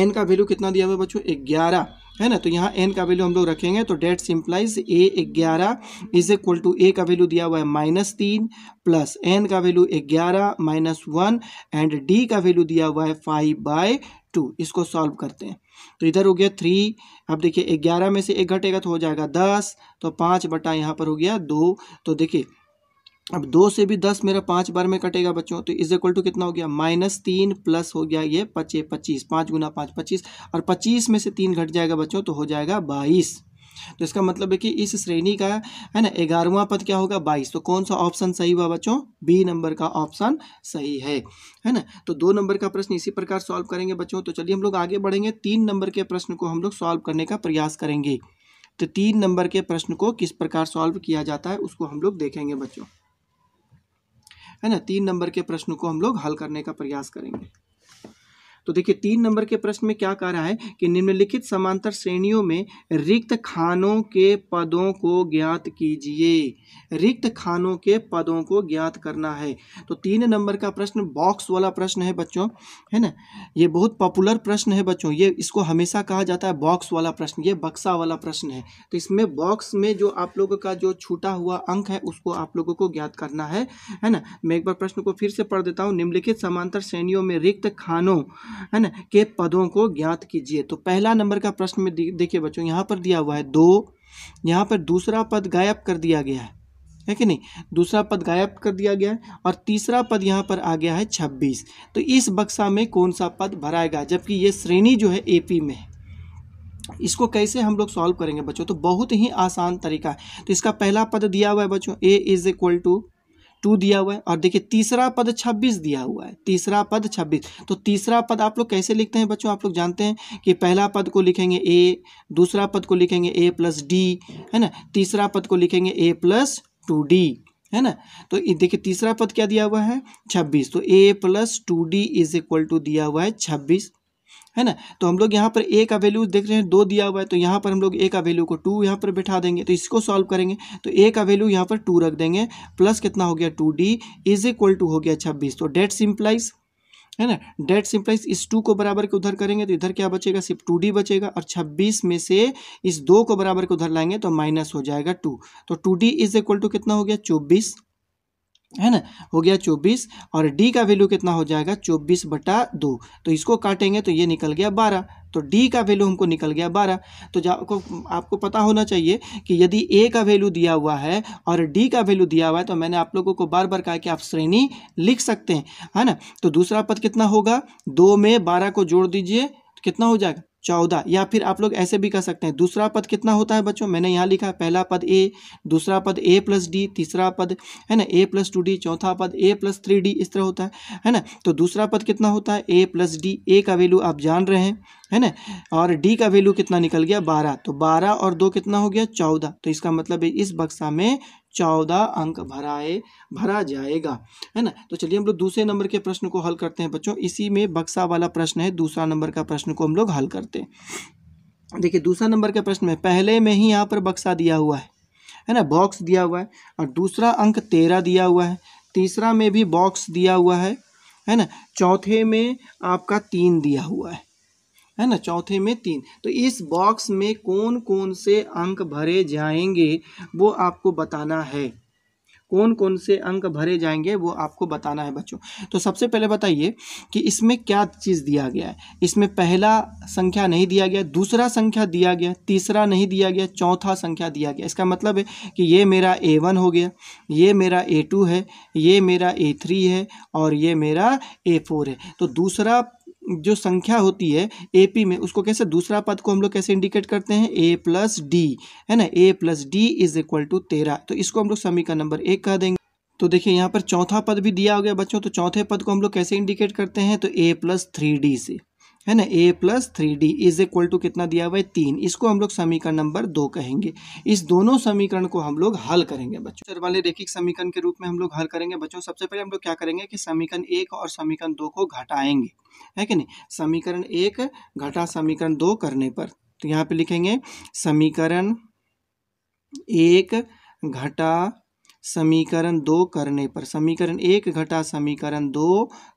n का वैल्यू कितना दिया हुआ है बच्चों ग्यारह है ना तो यहाँ एन का वैल्यू हम लोग रखेंगे तो डेट सिंप्लाइज ए ग्यारह इज इक्वल टू ए का वैल्यू दिया हुआ है माइनस तीन प्लस एन का वैल्यू ग्यारह माइनस वन एंड डी का वैल्यू दिया हुआ है फाइव बाय टू इसको सॉल्व करते हैं तो इधर हो गया थ्री अब देखिए ग्यारह में से एक घटेगा तो हो जाएगा दस तो पाँच बटा यहाँ पर हो गया दो तो देखिए अब दो से भी दस मेरा पाँच बार में कटेगा बच्चों तो इज इक्वल टू कितना हो गया माइनस तीन प्लस हो गया ये पच्चे पच्चीस पाँच गुना पाँच पच्चीस और पच्चीस में से तीन घट जाएगा बच्चों तो हो जाएगा बाईस तो इसका मतलब है कि इस श्रेणी का है ना ग्यारहवा पद क्या होगा बाईस तो कौन सा ऑप्शन सही हुआ बच्चों बी नंबर का ऑप्शन सही है है ना तो दो नंबर का प्रश्न इसी प्रकार सॉल्व करेंगे बच्चों तो चलिए हम लोग आगे बढ़ेंगे तीन नंबर के प्रश्न को हम लोग सॉल्व करने का प्रयास करेंगे तो तीन नंबर के प्रश्न को किस प्रकार सॉल्व किया जाता है उसको हम लोग देखेंगे बच्चों है ना तीन नंबर के प्रश्न को हम लोग हल करने का प्रयास करेंगे तो देखिए तीन नंबर के प्रश्न में क्या कह रहा है कि निम्नलिखित समांतर श्रेणियों में रिक्त खानों के पदों को ज्ञात कीजिए रिक्त खानों के पदों को ज्ञात करना है तो तीन नंबर का प्रश्न बॉक्स वाला प्रश्न है बच्चों है ना ये बहुत पॉपुलर प्रश्न है बच्चों ये इसको हमेशा कहा जाता है बॉक्स वाला प्रश्न ये बक्सा वाला प्रश्न है तो इसमें बॉक्स में जो आप लोगों का जो छूटा हुआ अंक है उसको आप लोगों को ज्ञात करना है है ना मैं एक बार प्रश्न को फिर से पढ़ देता हूँ निम्नलिखित समांतर श्रेणियों में रिक्त खानों है ना के पदों को ज्ञात कीजिए तो पहला नंबर का प्रश्न में देखिए बच्चों यहाँ पर दिया हुआ है दो यहाँ पर दूसरा पद गायब कर दिया गया है है कि नहीं दूसरा पद गायब कर दिया गया है और तीसरा पद यहाँ पर आ गया है छब्बीस तो इस बक्सा में कौन सा पद भराएगा जबकि ये श्रेणी जो है एपी में है इसको कैसे हम लोग सॉल्व करेंगे बच्चों तो बहुत ही आसान तरीका है तो इसका पहला पद दिया हुआ है बच्चों a is equal to two दिया हुआ है और देखिए तीसरा पद छब्बीस दिया हुआ है तीसरा पद छब्बीस तो तीसरा पद आप लोग कैसे लिखते हैं बच्चों आप लोग जानते हैं कि पहला पद को लिखेंगे ए दूसरा पद को लिखेंगे ए प्लस डी है ना तीसरा पद को लिखेंगे ए प्लस टू डी है ना तो देखिए तीसरा पद क्या दिया हुआ है छब्बीस तो a plus two d is equal to दिया हुआ है छब्बीस है ना तो हम लोग यहाँ पर ए का वैल्यू देख रहे हैं दो दिया हुआ है तो यहाँ पर हम लोग ए का वैल्यू को टू यहाँ पर बैठा देंगे तो इसको सॉल्व करेंगे तो ए का वैल्यू यहाँ पर टू रख देंगे प्लस कितना हो गया two d is equal to हो गया छब्बीस तो डेट सिंप्लाइज है ना डेट सिंप्लाइज इस टू को बराबर के उधर करेंगे तो इधर क्या बचेगा सिर्फ टू डी बचेगा और छब्बीस में से इस दो को बराबर के उधर लाएंगे तो माइनस हो जाएगा टू तो two d is equal to कितना हो गया चौबीस है ना हो गया चौबीस और डी का वैल्यू कितना हो जाएगा चौबीस बटा दो तो इसको काटेंगे तो ये निकल गया बारह तो डी का वैल्यू हमको निकल गया बारह तो आपको आपको पता होना चाहिए कि यदि ए का वैल्यू दिया हुआ है और डी का वैल्यू दिया हुआ है तो मैंने आप लोगों को बार बार कहा कि आप श्रेणी लिख सकते हैं है ना तो दूसरा पद कितना होगा दो में बारह को जोड़ दीजिए तो कितना हो जाएगा चौदह या फिर आप लोग ऐसे भी कर सकते हैं दूसरा पद कितना होता है बच्चों मैंने यहाँ लिखा है पहला पद ए दूसरा पद ए प्लस डी तीसरा पद है ना ए प्लस टू डी चौथा पद ए प्लस थ्री डी इस तरह होता है है ना तो दूसरा पद कितना होता है ए प्लस डी ए का वैल्यू आप जान रहे हैं है ना और डी का वैल्यू कितना निकल गया बारह तो बारह और दो कितना हो गया चौदह तो इसका मतलब इस बक्सा में चौदह अंक भराए भरा जाएगा है ना तो चलिए हम लोग दूसरे नंबर के प्रश्न को हल करते हैं बच्चों इसी में बक्सा वाला प्रश्न है दूसरा नंबर का प्रश्न को हम लोग हल करते हैं देखिए दूसरा नंबर के प्रश्न में पहले में ही यहाँ पर बक्सा दिया हुआ है है ना बॉक्स दिया हुआ है और दूसरा अंक तेरह दिया हुआ है तीसरा में भी बॉक्स दिया हुआ है है ना चौथे में आपका तीन दिया हुआ है है ना चौथे में तीन तो इस बॉक्स में कौन कौन से अंक भरे जाएंगे वो आपको बताना है कौन कौन से अंक भरे जाएंगे वो आपको बताना है बच्चों तो सबसे पहले बताइए कि इसमें क्या चीज़ दिया गया है इसमें पहला संख्या नहीं दिया गया दूसरा संख्या दिया गया तीसरा नहीं दिया गया चौथा संख्या दिया गया इसका मतलब है कि ये मेरा ए वन हो गया ये मेरा ए टू है ये मेरा ए थ्री है और ये मेरा ए फोर है तो दूसरा जो संख्या होती है एपी में उसको कैसे दूसरा पद को हम लोग कैसे इंडिकेट करते हैं ए प्लस डी है ना a plus d is equal to तेरह तो इसको हम लोग समीकरण नंबर एक कह देंगे तो देखिए यहाँ पर चौथा पद भी दिया हो गया बच्चों तो चौथे पद को हम लोग कैसे इंडिकेट करते हैं तो ए प्लस थ्री डी से है ना a plus three d is equal to कितना दिया हुआ है तीन इसको हम लोग समीकरण नंबर दो कहेंगे इस दोनों समीकरण को हम लोग हल करेंगे बच्चों सर वाले रेखिक समीकरण के रूप में हम लोग हल करेंगे बच्चों सबसे पहले हम लोग क्या करेंगे कि समीकरण एक और समीकरण दो को घटाएंगे है कि नहीं समीकरण एक घटा समीकरण दो करने पर तो यहाँ पे लिखेंगे समीकरण एक घटा समीकरण दो करने पर समीकरण एक घटा समीकरण दो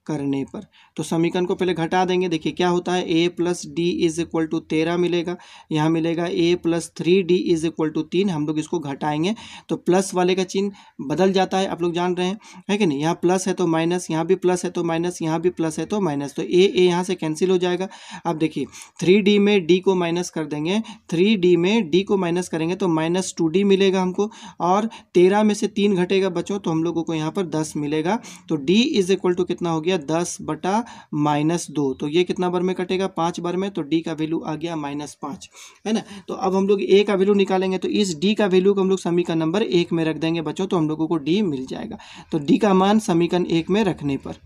करने पर तो समीकरण को पहले घटा देंगे देखिए क्या होता है a plus d is equal to तेरह मिलेगा यहाँ मिलेगा a plus three d is equal to तीन हम लोग इसको घटाएंगे तो प्लस वाले का चिन्ह बदल जाता है आप लोग जान रहे हैं है कि नहीं यहाँ प्लस है तो माइनस यहाँ भी प्लस है तो माइनस यहाँ भी प्लस है तो माइनस तो ए ए यहाँ से कैंसिल हो जाएगा अब देखिए थ्री में डी को माइनस कर देंगे थ्री में डी को माइनस करेंगे तो माइनस टू मिलेगा हमको और तेरह में से तीन घटेगा बच्चों तो हम लोगों को यहाँ पर दस मिलेगा तो डी इज इक्वल टू कितना हो गया गया दस बटा माइनस दो तो ये कितना बार में कटेगा पाँच बार में तो डी का वैल्यू आ गया माइनस पाँच है ना तो अब हम लोग ए का वैल्यू निकालेंगे तो इस डी का वैल्यू को हम लोग समीकरण नंबर एक में रख देंगे बच्चों तो हम लोगों को डी मिल जाएगा तो डी का मान समीकरण एक में रखने पर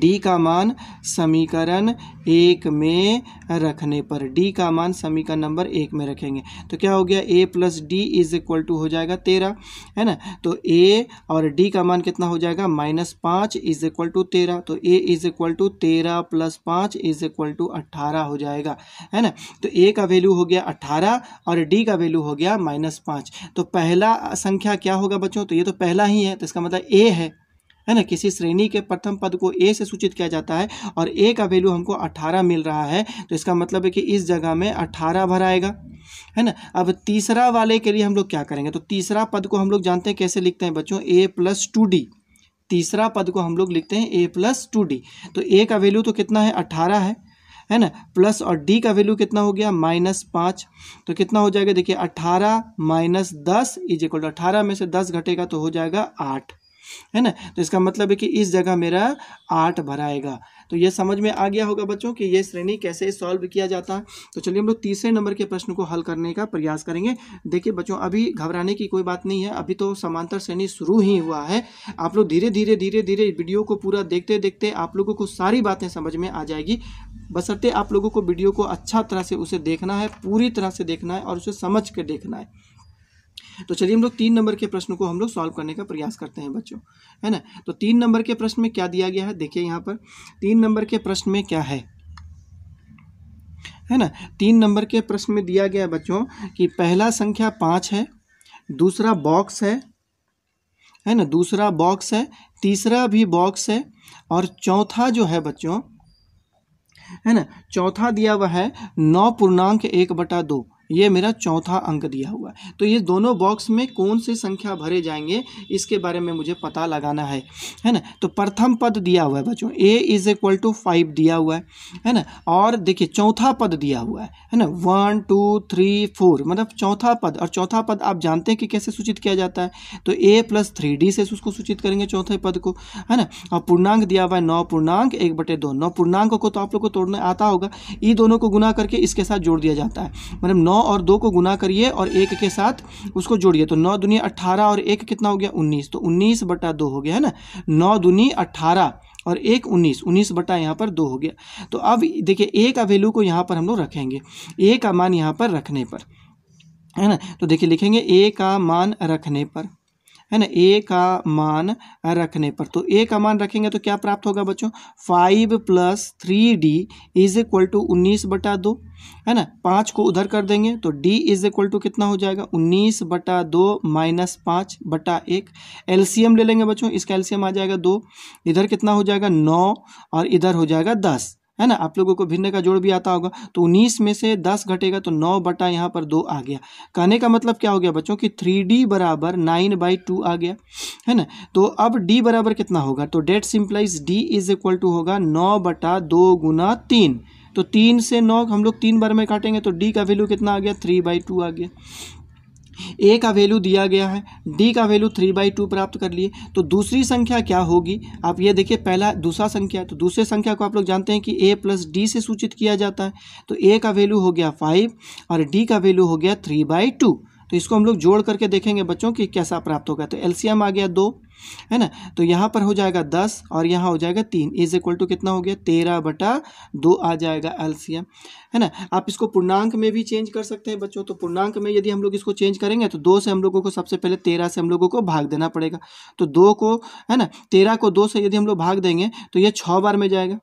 डी का मान समीकरण एक में रखने पर डी का मान समीकरण नंबर एक में रखेंगे तो क्या हो गया a plus d is equal to हो जाएगा तेरह है ना तो ए और डी का मान कितना हो जाएगा माइनस पाँच इज इक्वल टू तेरह तो ए इज इक्वल टू तेरह प्लस पाँच इज इक्वल टू अट्ठारह हो जाएगा है ना तो ए का वैल्यू हो गया अट्ठारह और डी का वैल्यू हो गया माइनस पाँच तो पहला संख्या क्या होगा बच्चों तो ये तो पहला ही है तो इसका मतलब ए है है ना किसी श्रेणी के प्रथम पद को ए से सूचित किया जाता है और ए का वैल्यू हमको अट्ठारह मिल रहा है तो इसका मतलब है कि इस जगह में अठारह भर आएगा है ना अब तीसरा वाले के लिए हम लोग क्या करेंगे तो तीसरा पद को हम लोग जानते हैं कैसे लिखते हैं बच्चों ए प्लस टू डी तीसरा पद को हम लोग लिखते हैं ए प्लस टू डी तो ए का वैल्यू तो कितना है अट्ठारह है है ना प्लस और डी का वैल्यू कितना हो गया माइनस पाँच तो कितना हो जाएगा देखिए अट्ठारह माइनस दस इज इक्वल टू अट्ठारह में से दस घटेगा तो हो जाएगा आठ है ना तो इसका मतलब है कि इस जगह मेरा आठ भराएगा तो ये समझ में आ गया होगा बच्चों कि ये श्रेणी कैसे सॉल्व किया जाता है तो चलिए हम लोग तीसरे नंबर के प्रश्न को हल करने का प्रयास करेंगे देखिए बच्चों अभी घबराने की कोई बात नहीं है अभी तो समांतर श्रेणी शुरू ही हुआ है आप लोग धीरे धीरे धीरे धीरे वीडियो को पूरा देखते देखते आप लोगों को सारी बातें समझ में आ जाएगी बसरते आप लोगों को वीडियो को अच्छा तरह से उसे देखना है पूरी तरह से देखना है और उसे समझ के देखना है तो चलिए हम लोग तीन नंबर के प्रश्न को हम लोग सॉल्व करने का प्रयास करते हैं बच्चों है ना तो तीन नंबर के प्रश्न में क्या दिया गया है देखिए यहाँ पर तीन नंबर के प्रश्न में क्या है है ना तीन नंबर के प्रश्न में दिया गया है बच्चों कि पहला संख्या पाँच है दूसरा बॉक्स है है ना दूसरा बॉक्स है तीसरा भी बॉक्स है और चौथा जो है बच्चों है ना चौथा दिया हुआ है नौ पूर्णांक एक बटा दो ये मेरा चौथा अंक दिया हुआ है तो ये दोनों बॉक्स में कौन से संख्या भरे जाएंगे इसके बारे में मुझे पता लगाना है है ना तो प्रथम पद दिया हुआ है बच्चों a is equal to five दिया हुआ है है ना और देखिए चौथा पद दिया हुआ है है ना वन टू थ्री फोर मतलब चौथा पद और चौथा पद आप जानते हैं कि कैसे सूचित किया जाता है तो ए प्लस थ्री डी से उसको सूचित करेंगे चौथे पद को है ना और पूर्णांक दिया हुआ है नौ पूर्णांक एक बटे दो नौ पूर्णांक को तो आप लोग को तोड़ने आता होगा ये दोनों को गुना करके इसके साथ जोड़ दिया जाता है मतलब नौ और दो को गुना करिए और एक के साथ उसको जोड़िए तो नौ दुनिया अट्ठारह और एक कितना हो गया उन्नीस तो उन्नीस बटा दो हो गया है ना नौ दुनी अट्ठारह और एक उन्नीस उन्नीस बटा यहाँ पर दो हो गया तो अब देखिए ए का वैल्यू को यहाँ पर हम लोग रखेंगे ए का मान यहाँ पर रखने पर है ना तो देखिए लिखेंगे ए का मान रखने पर है ना ए का मान रखने पर तो ए का मान रखेंगे तो क्या प्राप्त होगा बच्चों five plus three d is equal to उन्नीस बटा दो है ना पाँच को उधर कर देंगे तो डी इज इक्वल टू कितना हो जाएगा उन्नीस बटा दो माइनस पाँच बटा एक एलसीएम ले लेंगे बच्चों इसका एलसीएम आ जाएगा दो इधर कितना हो जाएगा नौ और इधर हो जाएगा दस है ना आप लोगों को भिन्न का जोड़ भी आता होगा तो उन्नीस में से दस घटेगा तो नौ बटा यहाँ पर दो आ गया कहने का मतलब क्या हो गया बच्चों कि थ्री डी बराबर नाइन बाई टू आ गया है ना तो अब डी बराबर कितना होगा तो that simplifies d is equal to होगा नौ बटा दो गुना तीन तो तीन से नौ हम लोग तीन बार में काटेंगे तो डी का वैल्यू कितना आ गया थ्री बाई टू आ गया ए का वैल्यू दिया गया है डी का वैल्यू थ्री बाई टू प्राप्त कर लिए तो दूसरी संख्या क्या होगी आप ये देखिए पहला दूसरा संख्या तो दूसरे संख्या को आप लोग जानते हैं कि ए प्लस डी से सूचित किया जाता है तो ए का वैल्यू हो गया फाइव और डी का वैल्यू हो गया थ्री बाई टू तो इसको हम लोग जोड़ करके देखेंगे बच्चों कि कैसा प्राप्त होगा तो एल्सियम आ गया दो है ना तो यहाँ पर हो जाएगा दस और यहाँ हो जाएगा तीन इज इक्वल टू कितना हो गया तेरह बटा दो आ जाएगा एल्सियम है ना आप इसको पूर्णांक में भी चेंज कर सकते हैं बच्चों तो पूर्णांक में यदि हम लोग इसको चेंज करेंगे तो दो से हम लोगों को सबसे पहले तेरह से हम लोगों को भाग देना पड़ेगा तो दो को है ना तेरह को दो से यदि हम लोग भाग देंगे तो यह छः बार में जाएगा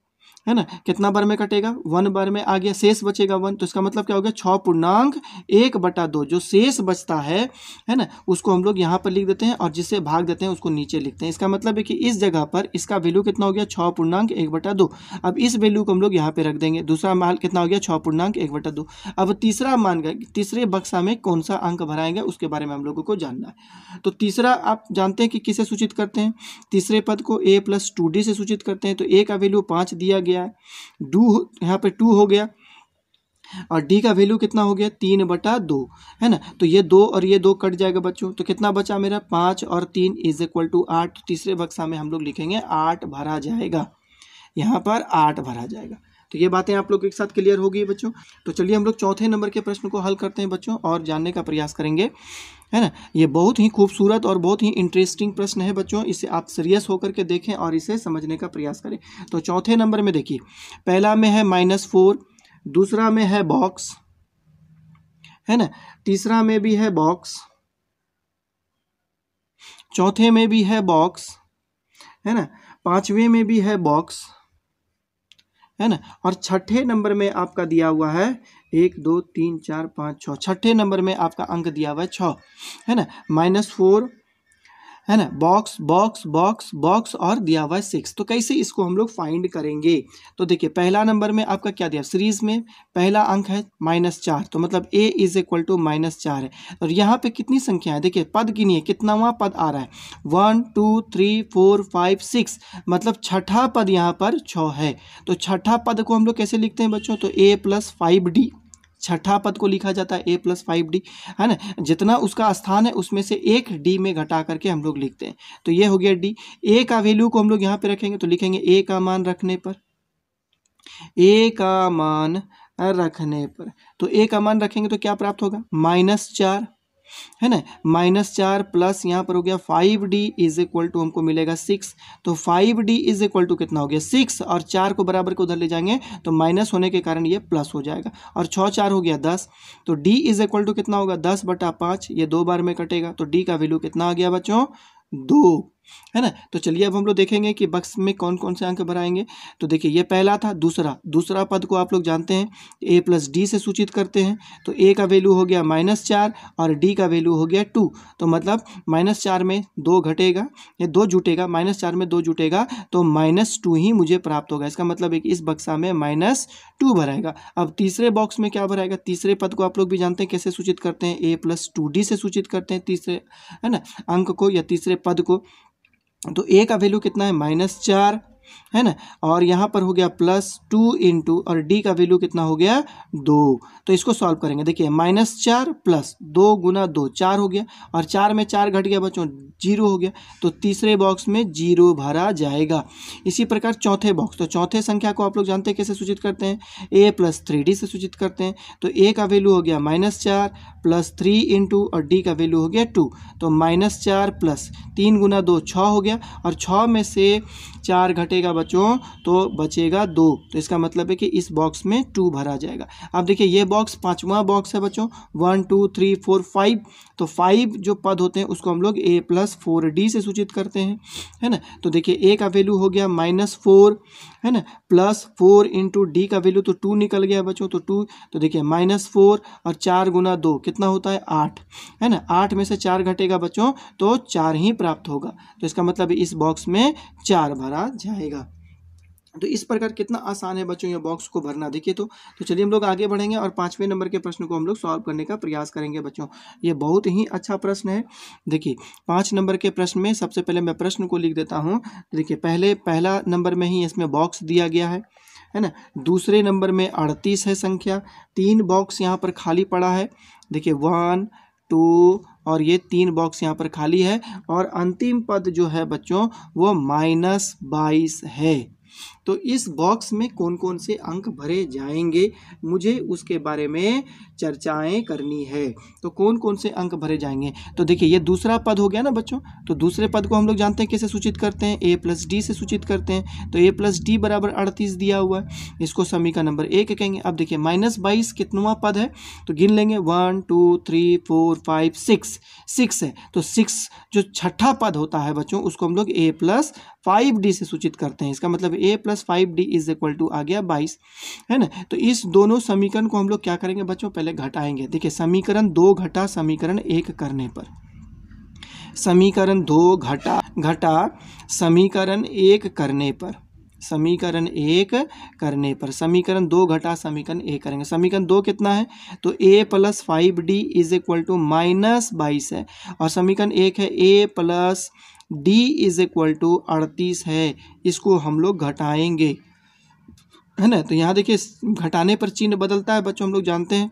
है ना कितना बार में कटेगा वन बार में आ गया शेष बचेगा वन तो इसका मतलब क्या हो गया छ पूर्णांक एक बटा दो जो शेष बचता है है ना उसको हम लोग यहाँ पर लिख देते हैं और जिससे भाग देते हैं उसको नीचे लिखते हैं इसका मतलब है कि इस जगह पर इसका वैल्यू कितना हो गया छ पूर्णांक एक बटा दो अब इस वैल्यू को हम लोग यहाँ पर रख देंगे दूसरा माल कितना हो गया छः पूर्णांक एक बटा दो अब तीसरा मान तीसरे बक्सा में कौन सा अंक भराएंगे उसके बारे में हम लोगों को जानना है तो तीसरा आप जानते हैं कि किसे सूचित करते हैं तीसरे पद को ए प्लस टू डी से सूचित करते हैं तो ए का वैल्यू पाँच दिया गया गया है डू यहाँ पर टू हो गया और डी का वैल्यू कितना हो गया तीन बटा दो है ना तो ये दो और ये दो कट जाएगा बच्चों तो कितना बचा मेरा पाँच और तीन इज इक्वल टू आठ तो तीसरे बक्सा में हम लोग लिखेंगे आठ भरा जाएगा यहाँ पर आठ भरा जाएगा तो ये बातें आप लोग एक साथ क्लियर होगी बच्चों तो चलिए हम लोग चौथे नंबर के प्रश्न को हल करते हैं बच्चों और जानने का प्रयास करेंगे है ना ये बहुत ही खूबसूरत और बहुत ही इंटरेस्टिंग प्रश्न है बच्चों इसे आप सीरियस होकर के देखें और इसे समझने का प्रयास करें तो चौथे नंबर में देखिए पहला में है माइनस फोर दूसरा में है बॉक्स है ना तीसरा में भी है बॉक्स चौथे में भी है बॉक्स है ना पांचवें में भी है बॉक्स है ना और छठे नंबर में आपका दिया हुआ है एक दो तीन चार पाँच छः छठे नंबर में आपका अंक दिया हुआ है छः है ना माइनस फोर है ना बॉक्स बॉक्स बॉक्स बॉक्स और दिया हुआ सिक्स तो कैसे इसको हम लोग फाइंड करेंगे तो देखिए पहला नंबर में आपका क्या दिया सीरीज में पहला अंक है माइनस चार तो मतलब a is equal to minus चार है और यहाँ पे कितनी संख्या है देखिए पद गिनिए कितनावा पद आ रहा है one two three four five six मतलब छठा पद यहाँ पर छ है तो छठा पद को हम लोग कैसे लिखते हैं बच्चों तो ए प्लस फाइव डी छठा पद को लिखा जाता है ए प्लस फाइव डी है ना जितना उसका स्थान है उसमें से एक डी में घटा करके हम लोग लिखते हैं तो ये हो गया डी ए का वैल्यू को हम लोग यहाँ पे रखेंगे तो लिखेंगे ए का मान रखने पर ए का मान रखने पर तो ए का मान रखेंगे तो क्या प्राप्त होगा माइनस चार है ना माइनस चार प्लस यहाँ पर हो गया five d is equal to हमको मिलेगा सिक्स तो five d is equal to कितना हो गया सिक्स और चार को बराबर को उधर ले जाएंगे तो माइनस होने के कारण ये प्लस हो जाएगा और छः चार हो गया दस तो डी इज इक्वल टू कितना होगा दस बटा पाँच ये दो बार में कटेगा तो डी का वैल्यू कितना आ गया बच्चों दो है ना तो चलिए अब हम लोग देखेंगे कि बक्स में कौन कौन से अंक भराएंगे तो देखिए ये पहला था दूसरा दूसरा पद को आप लोग जानते हैं ए प्लस डी से सूचित करते हैं तो ए का वैल्यू हो गया माइनस चार और डी का वैल्यू हो गया टू तो मतलब माइनस चार में दो घटेगा या दो जुटेगा माइनस चार में दो जुटेगा तो माइनस टू ही मुझे प्राप्त होगा इसका मतलब एक इस बक्सा में माइनस टू भराएगा अब तीसरे बॉक्स में क्या भराएगा तीसरे पद को आप लोग भी जानते हैं कैसे सूचित करते हैं ए प्लस टू डी से सूचित करते हैं तीसरे है ना अंक को या तीसरे पद को तो ए का वैल्यू कितना है माइनस चार है ना और यहाँ पर हो गया प्लस टू इंटू और डी का वैल्यू कितना हो गया दो तो इसको सॉल्व करेंगे देखिए माइनस चार प्लस दो गुना दो चार हो गया और चार में चार घट गया बच्चों जीरो हो गया तो तीसरे बॉक्स में जीरो भरा जाएगा इसी प्रकार चौथे बॉक्स तो चौथे संख्या को आप लोग जानते हैं कैसे सूचित करते हैं ए प्लस थ्री डी से सूचित करते हैं तो ए का वैल्यू हो गया माइनस चार प्लस थ्री इंटू और डी का वैल्यू हो गया टू तो माइनस चार प्लस तीन गुना दो छः हो गया और छः में से चार घटे बचेगा बच्चों तो बचेगा दो तो इसका मतलब है कि इस बॉक्स में टू भरा जाएगा अब देखिए ये बॉक्स पांचवा बॉक्स है बच्चों one two three four five तो फाइव जो पद होते हैं उसको हम लोग ए प्लस फोर डी से सूचित करते हैं है ना तो देखिए ए का वैल्यू हो गया माइनस फोर है ना प्लस फोर इंटू डी का वैल्यू तो टू निकल गया बच्चों तो टू तो देखिए माइनस फोर और चार गुना दो कितना होता है आठ है ना आठ में से चार घटेगा बच्चों तो चार ही प्राप्त होगा तो इसका मतलब इस बॉक्स में चार भरा जाएगा तो इस प्रकार कितना आसान है बच्चों ये बॉक्स को भरना देखिए तो तो चलिए हम लोग आगे बढ़ेंगे और पाँचवें नंबर के प्रश्न को हम लोग सॉल्व करने का प्रयास करेंगे बच्चों ये बहुत ही अच्छा प्रश्न है देखिए पाँच नंबर के प्रश्न में सबसे पहले मैं प्रश्न को लिख देता हूँ देखिए पहले पहला नंबर में ही इसमें बॉक्स दिया गया है है ना दूसरे नंबर में अड़तीस है संख्या तीन बॉक्स यहाँ पर खाली पड़ा है देखिए वन टू और ये तीन बॉक्स यहाँ पर खाली है और अंतिम पद जो है बच्चों वो माइनस बाईस है तो इस बॉक्स में कौन कौन से अंक भरे जाएंगे मुझे उसके बारे में चर्चाएं करनी है तो कौन कौन से अंक भरे जाएंगे तो देखिए ये दूसरा पद हो गया ना बच्चों तो दूसरे पद को हम लोग जानते हैं कैसे सूचित करते हैं ए प्लस डी से सूचित करते हैं तो ए प्लस डी बराबर अड़तीस दिया हुआ है इसको समी का नंबर एक कहेंगे अब देखिए माइनस बाईस कितनवा पद है तो गिन लेंगे one two three four five six six है तो सिक्स जो छठा पद होता है बच्चों उसको हम लोग ए प्लस फाइव डी से सूचित करते हैं इसका मतलब a plus plus five d is equal to आ गया बाईस है ना तो इस दोनों समीकरण को हम लोग क्या करेंगे बच्चों पहले घटाएंगे देखिए समीकरण दो घटा समीकरण एक करने पर समीकरण दो घटा घटा समीकरण एक करने पर समीकरण एक करने पर समीकरण दो घटा समीकरण एक करेंगे समीकरण दो कितना है तो a plus five d is equal to minus बाईस है और समीकरण एक है a plus d is equal to अड़तीस है इसको हम लोग घटाएंगे है ना तो यहाँ देखिए घटाने पर चिन्ह बदलता है बच्चों हम लोग जानते हैं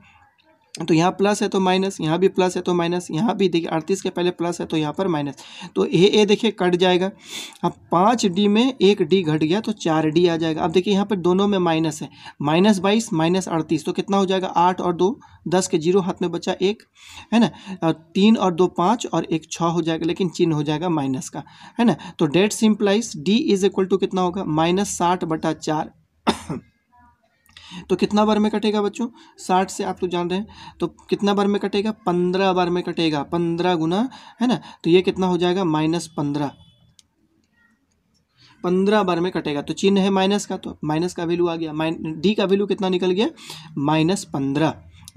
तो यहाँ प्लस है तो माइनस यहाँ भी प्लस है तो माइनस यहाँ भी देखिए अड़तीस के पहले प्लस है तो यहाँ पर माइनस तो ए ए देखिए कट जाएगा अब पाँच डी में एक डी घट गया तो चार डी आ जाएगा अब देखिए यहाँ पर दोनों में माइनस है माइनस बाईस माइनस अड़तीस तो कितना हो जाएगा आठ और दो दस के जीरो हाथ में बचा एक है ना तीन और दो पाँच और एक छः हो जाएगा लेकिन चिन्ह हो जाएगा माइनस का है ना तो that simplifies d is equal to कितना होगा माइनस साठ बटा चार तो कितना बार में कटेगा बच्चों साठ से आप तो जान रहे हैं तो कितना बार में कटेगा पंद्रह बार में कटेगा पंद्रह गुना है ना तो ये कितना हो जाएगा माइनस पंद्रह पंद्रह बार में कटेगा तो चिन्ह है माइनस का तो माइनस का वैल्यू आ गया माइन डी का वैल्यू कितना निकल गया माइनस पंद्रह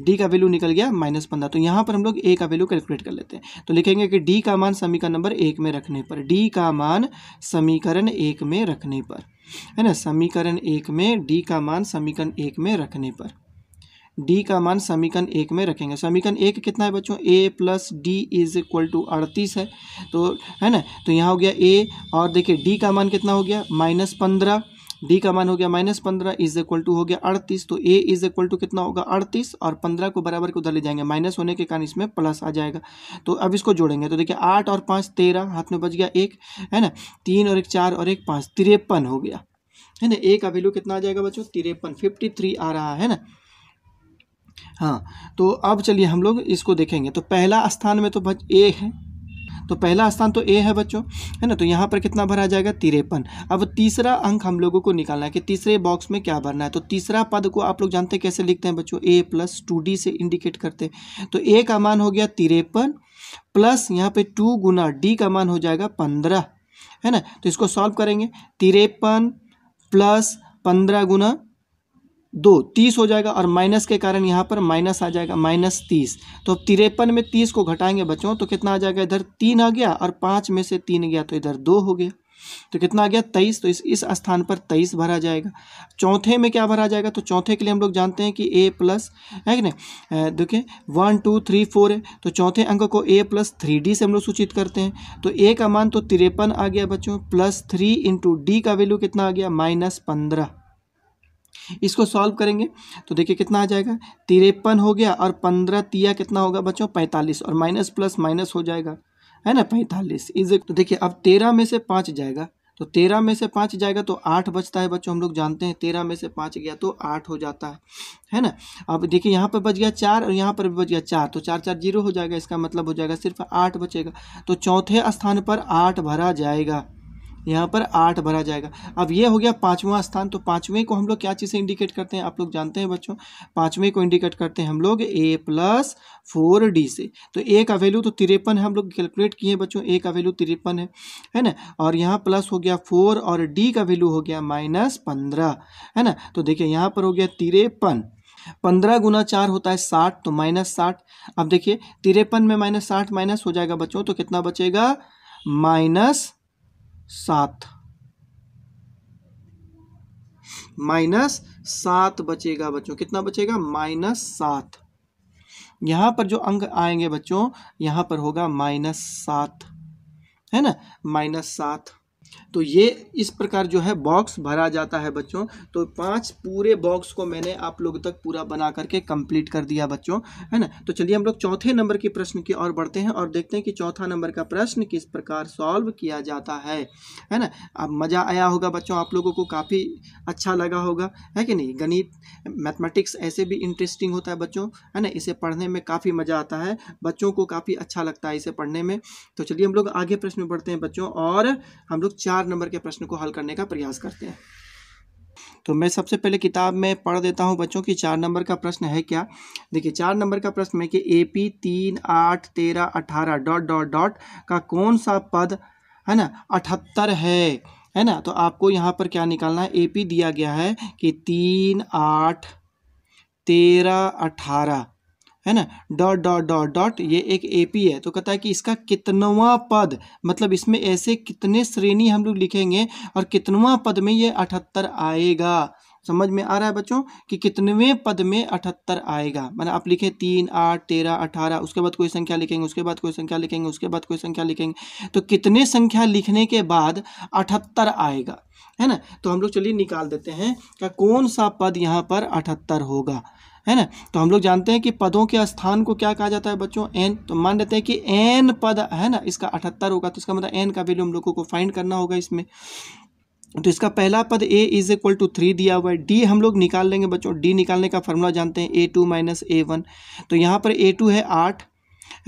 डी का वैल्यू निकल गया माइनस पंद्रह तो यहाँ पर हम लोग ए का वैल्यू कैलकुलेट कर लेते हैं तो लिखेंगे कि डी का मान समीकरण नंबर एक में रखने पर डी का मान समीकरण एक में रखने पर है ना समीकरण एक में डी का मान समीकरण एक में रखने पर डी का मान समीकरण एक में रखेंगे समीकरण एक कितना है बच्चों a plus d is equal to अड़तीस है तो है ना तो यहाँ हो गया ए और देखिए डी का मान कितना हो गया माइनस पंद्रह डी का मान हो गया माइनस पंद्रह इज इक्वल टू हो गया अड़तीस तो ए इज इक्वल टू कितना होगा अड़तीस और पंद्रह को बराबर के उधर ले जाएंगे माइनस होने के कारण इसमें प्लस आ जाएगा तो अब इसको जोड़ेंगे तो देखिए आठ और पाँच तेरह हाथ में बच गया एक है ना तीन और एक चार और एक पाँच तिरपन हो गया है ना ए का वैल्यू कितना आ जाएगा बच्चों तिरपन फिफ्टी थ्री आ रहा है ना हाँ तो अब चलिए हम लोग इसको देखेंगे तो पहला स्थान में तो बच ए है तो पहला स्थान तो ए है बच्चों है ना तो यहाँ पर कितना भरा जाएगा तिरपन अब तीसरा अंक हम लोगों को निकालना है कि तीसरे बॉक्स में क्या भरना है तो तीसरा पद को आप लोग जानते हैं कैसे लिखते हैं बच्चों ए प्लस टू डी से इंडिकेट करते हैं तो ए का मान हो गया तिरपन प्लस यहाँ पे टू गुना डी का मान हो जाएगा पंद्रह है ना तो इसको सॉल्व करेंगे तिरपन प्लस पंद्रह गुना दो तीस हो जाएगा और माइनस के कारण यहाँ पर माइनस आ जाएगा माइनस तीस तो अब तिरपन में तीस को घटाएंगे बच्चों तो कितना आ जाएगा इधर तीन आ गया और पाँच में से तीन गया तो इधर दो हो गया तो कितना आ गया तेईस तो इस इस स्थान पर तेईस भरा जाएगा चौथे में क्या भरा जाएगा तो चौथे के लिए हम लोग जानते हैं कि ए प्लस है कि नहीं देखिए वन टू थ्री फोर है तो चौथे अंक को ए प्लस थ्री डी से हम लोग सूचित करते हैं तो ए का मान तो तिरपन आ गया बच्चों प्लस थ्री इंटू डी का वैल्यू कितना आ गया माइनस पंद्रह इसको सॉल्व करेंगे तो देखिए कितना आ जाएगा तिरपन हो गया और पंद्रह तिया कितना होगा बच्चों पैंतालीस और माइनस प्लस माइनस हो जाएगा है ना पैंतालीस इज तो देखिए अब तेरह में से पाँच जाएगा तो तेरह में से पाँच जाएगा तो आठ बचता है बच्चों हम लोग जानते हैं तेरह में से पाँच गया तो आठ हो जाता है है ना अब देखिए यहाँ पर बच गया चार और यहाँ पर भी बच गया चार तो चार चार जीरो हो जाएगा इसका मतलब हो जाएगा सिर्फ आठ बचेगा तो चौथे स्थान पर आठ भरा जाएगा यहाँ पर आठ भरा जाएगा अब ये हो गया पाँचवा स्थान तो पाँचवें को हम लोग क्या चीज़ से इंडिकेट करते हैं आप लोग जानते हैं बच्चों पाँचवें को इंडिकेट करते हैं हम लोग ए प्लस फोर डी से तो ए का वैल्यू तो तिरपन है हम लोग कैलकुलेट किए हैं बच्चों ए का वैल्यू तिरपन है है ना और यहाँ प्लस हो गया फोर और डी का वैल्यू हो गया माइनस पंद्रह है ना तो देखिए यहाँ पर हो गया तिरपन पंद्रह गुना चार होता है साठ तो माइनस साठ अब देखिए तिरपन में माइनस साठ माइनस हो जाएगा बच्चों तो कितना बचेगा माइनस सात माइनस सात बचेगा बच्चों कितना बचेगा माइनस सात यहां पर जो अंक आएंगे बच्चों यहां पर होगा माइनस सात है ना माइनस सात तो ये इस प्रकार जो है बॉक्स भरा जाता है बच्चों तो पांच पूरे बॉक्स को मैंने आप लोग तक पूरा बना करके कंप्लीट कर दिया बच्चों है ना तो चलिए हम लोग चौथे नंबर के प्रश्न की ओर बढ़ते हैं और देखते हैं कि चौथा नंबर का प्रश्न किस प्रकार सॉल्व किया जाता है है ना अब मज़ा आया होगा बच्चों आप लोगों को काफ़ी अच्छा लगा होगा है कि नहीं गणित मैथमेटिक्स ऐसे भी इंटरेस्टिंग होता है बच्चों है ना इसे पढ़ने में काफ़ी मज़ा आता है बच्चों को काफ़ी अच्छा लगता है इसे पढ़ने में तो चलिए हम लोग आगे प्रश्न में बढ़ते हैं बच्चों और हम लोग चार नंबर के प्रश्न को हल करने का प्रयास करते हैं तो मैं सबसे पहले किताब में पढ़ देता हूँ बच्चों की चार नंबर का प्रश्न है क्या देखिए चार नंबर का प्रश्न है कि ए पी तीन आठ तेरह अठारह डॉट डॉट डॉट का कौन सा पद है ना अठहत्तर है है ना तो आपको यहाँ पर क्या निकालना है ए पी दिया गया है कि तीन आठ तेरह अठारह है ना डॉट डॉट डॉट डॉट ये एक एपी है तो कहता है कि इसका कितनवा पद मतलब इसमें ऐसे कितने श्रेणी हम लोग लिखेंगे और कितनवा पद में ये अठहत्तर आएगा समझ में आ रहा है बच्चों कि कितने पद में अठहत्तर आएगा मतलब आप लिखें तीन आठ तेरह अठारह उसके बाद कोई संख्या लिखेंगे उसके बाद कोई संख्या लिखेंगे उसके बाद कोई संख्या लिखेंगे तो कितने संख्या लिखने के बाद अठहत्तर आएगा है ना तो हम लोग चलिए निकाल देते हैं क्या कौन सा पद यहाँ पर अठहत्तर होगा है ना तो हम लोग जानते हैं कि पदों के स्थान को क्या कहा जाता है बच्चों एन तो मान लेते हैं कि एन पद है ना इसका अठहत्तर होगा तो इसका मतलब एन का वैल्यू हम लोगों को फाइंड करना होगा इसमें तो इसका पहला पद a is equal to three दिया हुआ है डी हम लोग निकाल लेंगे बच्चों डी निकालने का फॉर्मूला जानते हैं a two minus a one तो यहाँ पर ए टू है आठ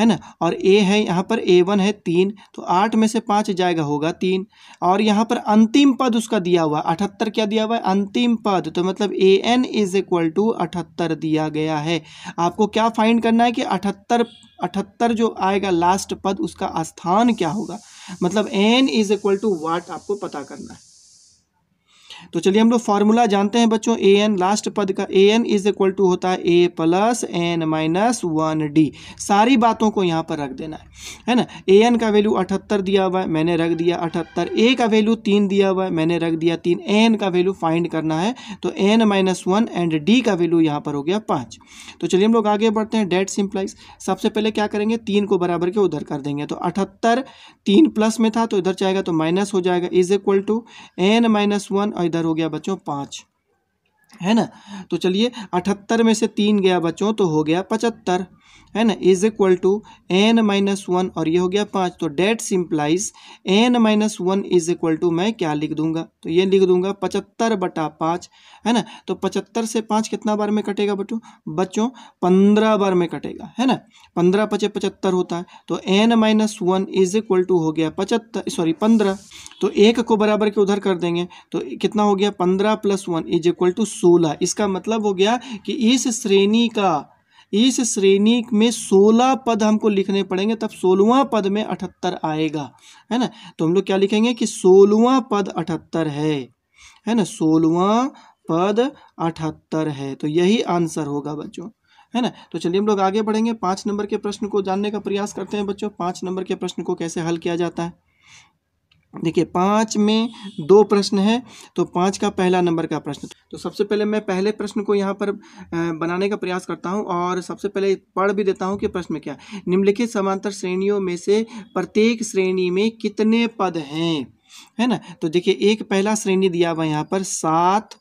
है ना और ए है यहाँ पर ए वन है तीन तो आठ में से पाँच जाएगा होगा तीन और यहाँ पर अंतिम पद उसका दिया हुआ अठहत्तर क्या दिया हुआ है अंतिम पद तो मतलब a n is equal to अठहत्तर दिया गया है आपको क्या फाइंड करना है कि अठहत्तर अठहत्तर जो आएगा लास्ट पद उसका स्थान क्या होगा मतलब n is equal to what आपको पता करना है तो चलिए हम लोग फार्मूला जानते हैं बच्चों ए एन लास्ट पद का a n is equal to होता है a plus N minus one d सारी बातों को यहाँ पर रख देना है है ना ए एन का वैल्यू अठहत्तर दिया हुआ है मैंने रख दिया अठहत्तर ए का वैल्यू तीन दिया हुआ है मैंने रख दिया तीन एन का वैल्यू फाइंड करना है तो n minus one and d का वैल्यू यहाँ पर हो गया पाँच तो चलिए हम लोग आगे बढ़ते हैं डेट सिंप्लाइज सबसे पहले क्या करेंगे तीन को बराबर के उधर कर देंगे तो अठहत्तर तीन प्लस में था तो इधर जाएगा तो माइनस हो जाएगा is equal to n minus one और इधर हो गया बच्चों पाँच है ना तो चलिए अठहत्तर में से तीन गया बच्चों तो हो गया पचहत्तर है ना is equal to n minus one और ये हो गया पाँच तो that simplifies n minus one is equal to मैं क्या लिख दूंगा तो ये लिख दूंगा पचहत्तर बटा पाँच है ना तो पचहत्तर से पाँच कितना बार में कटेगा बच्चों बच्चों पंद्रह बार में कटेगा है ना पंद्रह पचे पचहत्तर होता है तो n minus one is equal to हो गया पचहत्तर सॉरी पंद्रह तो एक को बराबर के उधर कर देंगे तो कितना हो गया पंद्रह plus one is equal to सोलह इसका मतलब हो गया कि इस श्रेणी का इस श्रेणी में सोलह पद हमको लिखने पड़ेंगे तब सोलवा पद में अठहत्तर आएगा है ना तो हम लोग क्या लिखेंगे कि सोलवा पद अठहत्तर है है ना सोलवा पद अठहत्तर है तो यही आंसर होगा बच्चों है ना तो चलिए हम लोग आगे बढ़ेंगे पाँच नंबर के प्रश्न को जानने का प्रयास करते हैं बच्चों पाँच नंबर के प्रश्न को कैसे हल किया जाता है देखिए पाँच में दो प्रश्न है तो पाँच का पहला नंबर का प्रश्न तो सबसे पहले मैं पहले प्रश्न को यहाँ पर बनाने का प्रयास करता हूँ और सबसे पहले पढ़ भी देता हूँ कि प्रश्न में क्या निम्नलिखित समांतर श्रेणियों में से प्रत्येक श्रेणी में कितने पद हैं है ना तो देखिए एक पहला श्रेणी दिया हुआ है यहाँ पर सात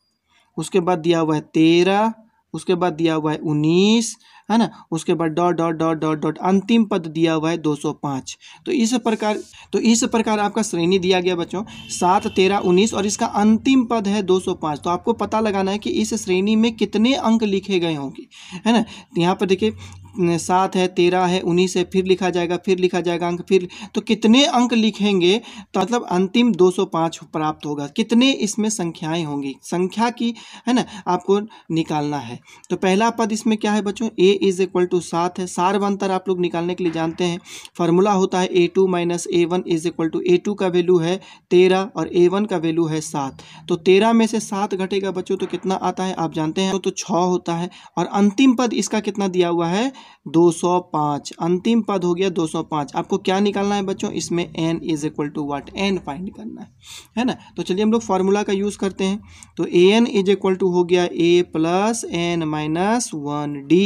उसके बाद दिया हुआ है तेरह उसके बाद दिया हुआ है उन्नीस है ना उसके बाद dot dot dot dot dot अंतिम पद दिया हुआ है 205 तो इस प्रकार तो इस प्रकार आपका श्रेणी दिया गया बच्चों सात तेरह उन्नीस और इसका अंतिम पद है 205 तो आपको पता लगाना है कि इस श्रेणी में कितने अंक लिखे गए होंगे है ना तो यहाँ पर देखिए सात है तेरह है उन्नीस है फिर लिखा जाएगा फिर लिखा जाएगा अंक फिर तो कितने अंक लिखेंगे तो मतलब अंतिम 205 प्राप्त होगा कितने इसमें संख्याएं होंगी संख्या की है ना आपको निकालना है तो पहला पद इसमें क्या है बच्चों ए इज इक्वल टू सात है सार्वंतर आप लोग निकालने के लिए जानते हैं फार्मूला होता है a two minus a one is equal to a two का वैल्यू है तेरह और ए वन का वैल्यू है सात तो तेरह में से सात घटेगा बच्चों तो कितना आता है आप जानते हैं तो छः होता है और अंतिम पद इसका कितना दिया हुआ है 205 अंतिम पद हो गया 205 आपको क्या निकालना है बच्चों इसमें n is equal to what n find करना है है ना तो चलिए हम लोग फार्मूला का यूज़ करते हैं तो a n is equal to हो गया a plus N minus one d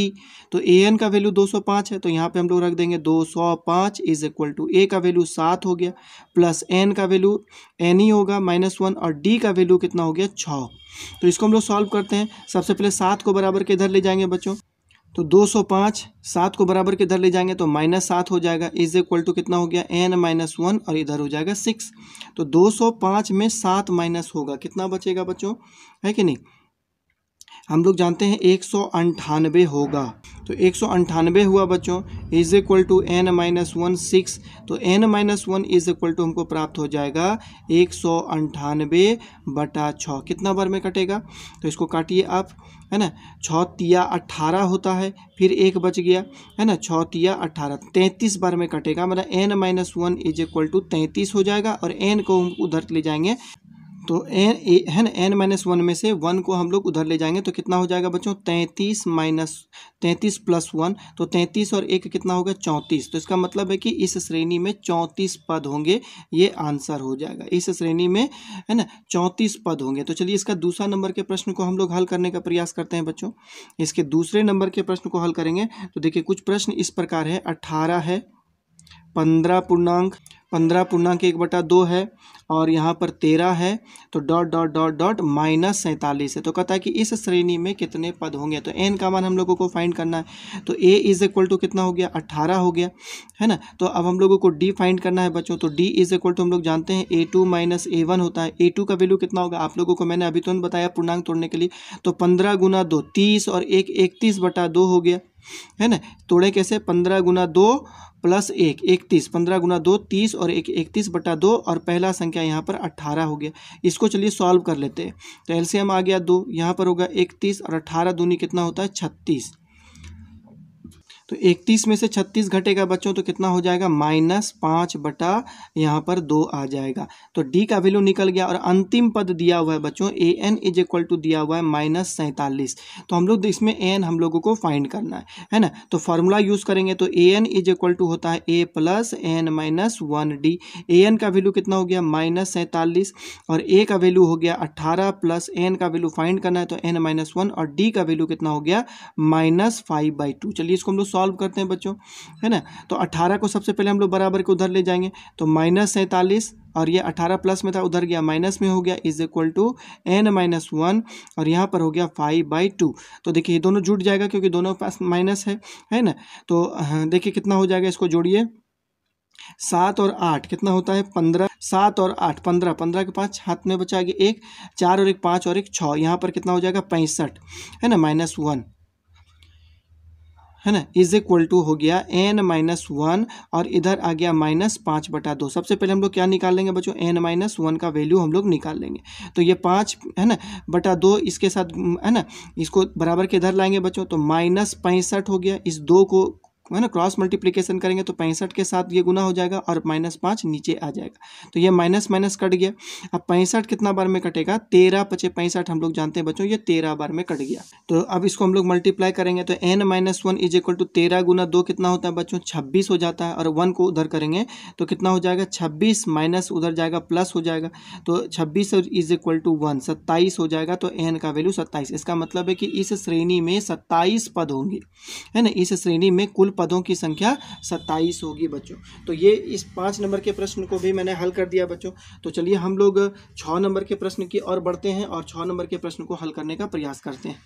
तो ए एन का वैल्यू 205 है तो यहाँ पे हम लोग रख देंगे 205 इज इक्वल टू ए का वैल्यू सात हो गया प्लस एन का वैल्यू एन ही होगा माइनस वन और डी का वैल्यू कितना हो गया छः तो इसको हम लोग सॉल्व करते हैं सबसे पहले सात को बराबर के इधर ले जाएंगे बच्चों तो 205 सात को बराबर किधर ले जाएंगे तो माइनस सात हो जाएगा इज इक्वल टू कितना हो गया एन माइनस वन और इधर हो जाएगा सिक्स तो 205 में सात माइनस होगा कितना बचेगा बच्चों है कि नहीं हम लोग जानते हैं एक सौ अंठानबे होगा तो एक सौ अंठानवे हुआ बच्चों is equal to n minus one six तो n minus one is equal to हमको प्राप्त हो जाएगा एक सौ अंठानवे बटा छः कितना बार में कटेगा तो इसको काटिए आप है ना छः तिया अट्ठारह होता है फिर एक बच गया है ना छः तिया अट्ठारह तैंतीस बार में कटेगा मतलब n minus one is equal to तैंतीस हो जाएगा और एन को हम उधर ले जाएंगे तो एन ए है ना एन माइनस वन में से वन को हम लोग उधर ले जाएंगे तो कितना हो जाएगा बच्चों तैंतीस माइनस तैंतीस प्लस वन तो तैंतीस और एक कितना होगा चौंतीस तो इसका मतलब है कि इस श्रेणी में चौंतीस पद होंगे ये आंसर हो जाएगा इस श्रेणी में है ना चौंतीस पद होंगे तो चलिए इसका दूसरा नंबर के प्रश्न को हम लोग हल करने का प्रयास करते हैं बच्चों इसके दूसरे नंबर के प्रश्न को हल करेंगे तो देखिए कुछ प्रश्न इस प्रकार है अट्ठारह है पंद्रह पूर्णांक पंद्रह पूर्णांक एक बटा दो है और यहाँ पर तेरह है तो dot dot dot dot minus सैंतालीस है तो कहता है कि इस श्रेणी में कितने पद होंगे तो एन का मान हम लोगों को फाइंड करना है तो ए इज इक्वल टू कितना हो गया अट्ठारह हो गया है ना तो अब हम लोगों को डी फाइंड करना है बच्चों तो डी इज इक्वल टू हम लोग जानते हैं a two minus a one होता है ए टू का वैल्यू कितना होगा आप लोगों को मैंने अभी तुरंत बताया पूर्णांक तोड़ने के लिए तो पंद्रह गुना दो तीस और एक इकतीस बटा दो हो गया है ना तोड़े कैसे पंद्रह गुना दो प्लस एक इकतीस पंद्रह गुना दो तीस और एक इकतीस बटा दो और पहला संख्या यहाँ पर अट्ठारह हो गया इसको चलिए सॉल्व कर लेते हैं तो एलसीएम आ गया दो यहाँ पर होगा इकतीस और अट्ठारह दूनी कितना होता है छत्तीस तो इकतीस में से छत्तीस घटेगा बच्चों तो कितना हो जाएगा माइनस पाँच बटा यहाँ पर दो आ जाएगा तो डी का वैल्यू निकल गया और अंतिम पद दिया हुआ है बच्चों a n is equal to दिया हुआ है माइनस सैंतालीस तो हम लोग इसमें ए एन हम लोगों को फाइंड करना है है ना तो फार्मूला यूज़ करेंगे तो a n is equal to होता है a plus N minus one d a n का वैल्यू कितना हो गया माइनस सैंतालीस और ए का वैल्यू हो गया अट्ठारह प्लस एन का वैल्यू फाइंड करना है तो एन माइनस वन और डी का वैल्यू कितना हो गया माइनस फाइव बाई टू चलिए इसको हम लोग सॉल्व करते हैं बच्चों है ना तो अट्ठारह को सबसे पहले हम लोग बराबर के उधर ले जाएंगे तो माइनस सैंतालीस और ये अठारह प्लस में था उधर गया माइनस में हो गया is equal to n minus one और यहाँ पर हो गया फाइव बाई टू तो देखिए ये दोनों जुट जाएगा क्योंकि दोनों पास माइनस है है ना तो हाँ, देखिए कितना हो जाएगा इसको जोड़िए सात और आठ कितना होता है पंद्रह सात और आठ पंद्रह पंद्रह के पाँच हाथ में बचा गया एक चार और एक पाँच और एक छः यहाँ पर कितना हो जाएगा पैंसठ है ना माइनस वन है ना इज इक्वल टू हो गया एन माइनस वन और इधर आ गया माइनस पाँच बटा दो सबसे पहले हम लोग क्या निकाल लेंगे बच्चों एन माइनस वन का वैल्यू हम लोग निकाल लेंगे तो ये पाँच है ना बटा दो इसके साथ है ना इसको बराबर के इधर लाएंगे बच्चों तो माइनस पैंसठ हो गया इस दो को है ना क्रॉस मल्टीप्लीकेशन करेंगे तो पैंसठ के साथ ये गुना हो जाएगा और माइनस पाँच नीचे आ जाएगा तो ये माइनस माइनस कट गया अब पैंसठ कितना बार में कटेगा तेरह पचे पैंसठ हम लोग जानते हैं बच्चों ये तेरह बार में कट गया तो अब इसको हम लोग मल्टीप्लाई करेंगे तो n minus one is equal to तेरह गुना दो कितना होता है बच्चों छब्बीस हो जाता है और वन को उधर करेंगे तो कितना हो जाएगा छब्बीस माइनस उधर जाएगा प्लस हो जाएगा तो छब्बीस इज इक्वल टू वन सत्ताईस हो जाएगा तो एन का वैल्यू सत्ताईस इसका मतलब है कि इस श्रेणी में सत्ताईस पद होंगे है ना इस श्रेणी में कुल पदों की संख्या सत्ताईस होगी बच्चों तो ये इस पाँच नंबर के प्रश्न को भी मैंने हल कर दिया बच्चों तो चलिए हम लोग छः नंबर के प्रश्न की ओर बढ़ते हैं और छः नंबर के प्रश्न को हल करने का प्रयास करते हैं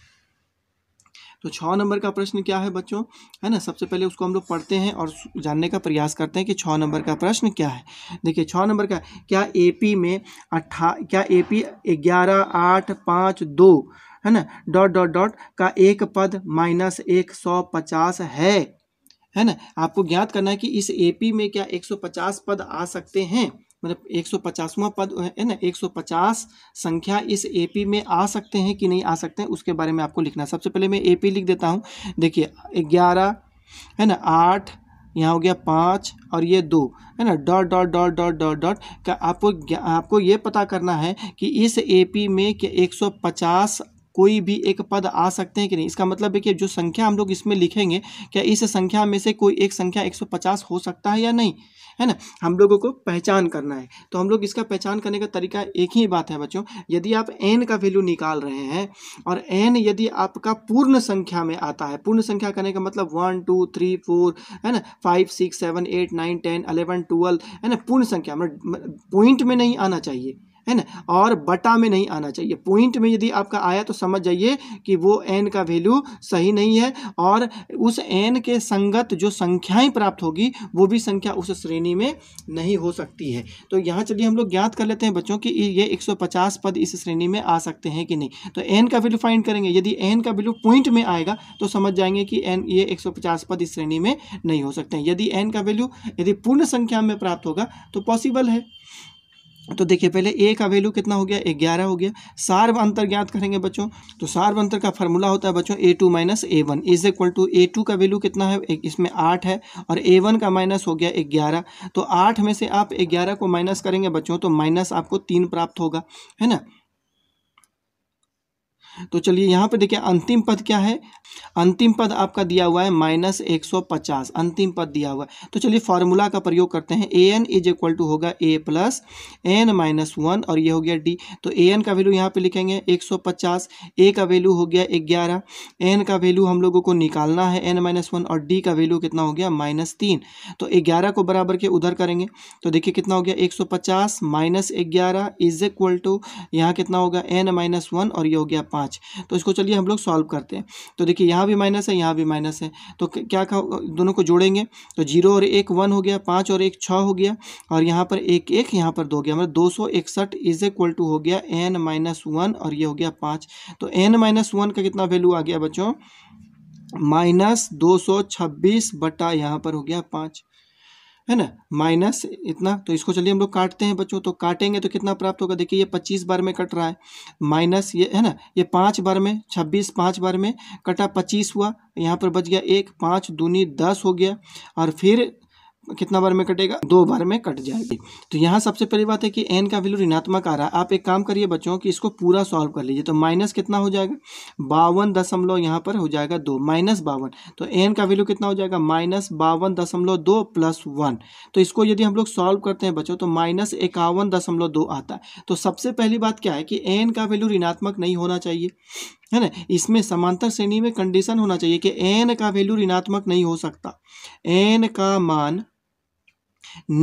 तो छः नंबर का प्रश्न क्या है बच्चों है ना सबसे पहले उसको हम लोग पढ़ते हैं और जानने का प्रयास करते हैं कि छः नंबर का प्रश्न क्या है देखिए छः नंबर का क्या एपी में अट्ठा क्या एपी ग्यारह आठ पाँच दो है ना डॉट डॉट डॉट का एक पद माइनस एक सौ पचास है है ना आपको ज्ञात करना है कि इस एपी में क्या 150 पद आ सकते हैं मतलब 150वां पद है ना 150 संख्या इस एपी में आ सकते हैं कि नहीं आ सकते हैं उसके बारे में आपको लिखना सबसे पहले मैं एपी लिख देता हूँ देखिए ग्यारह है ना आठ यहाँ हो गया पाँच और ये दो है ना dot dot dot dot dot dot का आपको आपको ये पता करना है कि इस एपी में क्या 150 कोई भी एक पद आ सकते हैं कि नहीं इसका मतलब है कि जो संख्या हम लोग इसमें लिखेंगे क्या इस संख्या में से कोई एक संख्या 150 हो सकता है या नहीं है ना हम लोगों को पहचान करना है तो हम लोग इसका पहचान करने का तरीका एक ही बात है बच्चों यदि आप एन का वैल्यू निकाल रहे हैं और एन यदि आपका पूर्ण संख्या में आता है पूर्ण संख्या करने का मतलब वन टू थ्री फोर है ना five six seven eight nine ten eleven twelve है ना पूर्ण संख्या मतलब पॉइंट मतलब, में नहीं आना चाहिए है ना और बटा में नहीं आना चाहिए पॉइंट में यदि आपका आया तो समझ जाइए कि वो एन का वैल्यू सही नहीं है और उस एन के संगत जो संख्याएं प्राप्त होगी वो भी संख्या उस श्रेणी में नहीं हो सकती है तो यहाँ चलिए हम लोग ज्ञात कर लेते हैं बच्चों कि ये 150 पद इस श्रेणी में आ सकते हैं कि नहीं तो एन का वैल्यू फाइंड करेंगे यदि एन का वैल्यू पॉइंट में आएगा तो समझ जाएंगे कि एन ये एक पद इस श्रेणी में नहीं हो सकते हैं यदि एन का वैल्यू यदि पूर्ण संख्या में प्राप्त होगा तो पॉसिबल है तो देखिए पहले ए का वैल्यू कितना हो गया ग्यारह हो गया सार्व अंतर ज्ञात करेंगे बच्चों तो सार्व अंतर का फार्मूला होता है बच्चों a two minus a one is equal to a two का वैल्यू कितना है एक इसमें आठ है और ए वन का माइनस हो गया ग्यारह तो आठ में से आप ग्यारह को माइनस करेंगे बच्चों तो माइनस आपको तीन प्राप्त होगा है ना तो चलिए यहाँ पे देखिए अंतिम पद क्या है अंतिम पद आपका दिया हुआ है माइनस एक सौ पचास अंतिम पद दिया हुआ है तो चलिए फार्मूला का प्रयोग करते हैं a n is equal to होगा a plus N minus one और ये हो गया डी तो ए एन का वैल्यू यहाँ पे लिखेंगे एक सौ पचास ए का वैल्यू हो गया ग्यारह एन का वैल्यू हम लोगों को निकालना है एन माइनस वन और डी का वैल्यू कितना हो गया माइनस तीन तो ग्यारह को बराबर के उधर करेंगे तो देखिए कितना हो गया एक सौ पचास माइनस ग्यारह इज इक्वल टू यहाँ कितना होगा एन माइनस वन और ये हो गया पाँच पाँच तो इसको चलिए हम लोग सॉल्व करते हैं तो देखिए यहाँ भी माइनस है यहाँ भी माइनस है तो क्या दोनों को जोड़ेंगे तो जीरो और एक वन हो गया पाँच और एक छः हो गया और यहाँ पर एक एक यहाँ पर दो हो गया मतलब दो सौ इकसठ इज इक्वल टू हो गया एन माइनस वन और ये हो गया पाँच तो एन माइनस वन का कितना वैल्यू आ गया बच्चों माइनस दो सौ छब्बीस बटा यहाँ पर हो गया पाँच है ना माइनस इतना तो इसको चलिए हम लोग काटते हैं बच्चों तो काटेंगे तो कितना प्राप्त होगा देखिए ये पच्चीस बार में कट रहा है माइनस ये है ना ये पाँच बार में छब्बीस पाँच बार में कटा पच्चीस हुआ यहाँ पर बच गया एक पाँच दूनी दस हो गया और फिर कितना बार में कटेगा दो बार में कट जाएगी तो यहाँ सबसे पहली बात है कि एन का वैल्यू ऋणात्मक आ रहा है आप एक काम करिए बच्चों कि इसको पूरा सॉल्व कर लीजिए तो माइनस कितना हो जाएगा बावन दशमलव यहाँ पर हो जाएगा दो माइनस बावन तो एन का वैल्यू कितना हो जाएगा माइनस बावन दशमलव दो प्लस वन तो इसको यदि हम लोग सॉल्व करते हैं बच्चों तो माइनस इक्यावन दशमलव दो आता है तो सबसे पहली बात क्या है कि एन का वैल्यू ऋणात्मक नहीं होना चाहिए है ना इसमें समांतर श्रेणी में कंडीशन होना चाहिए कि एन का वैल्यू ऋणात्मक नहीं हो सकता एन का मान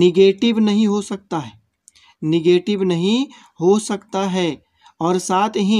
निगेटिव नहीं हो सकता है निगेटिव नहीं हो सकता है और साथ ही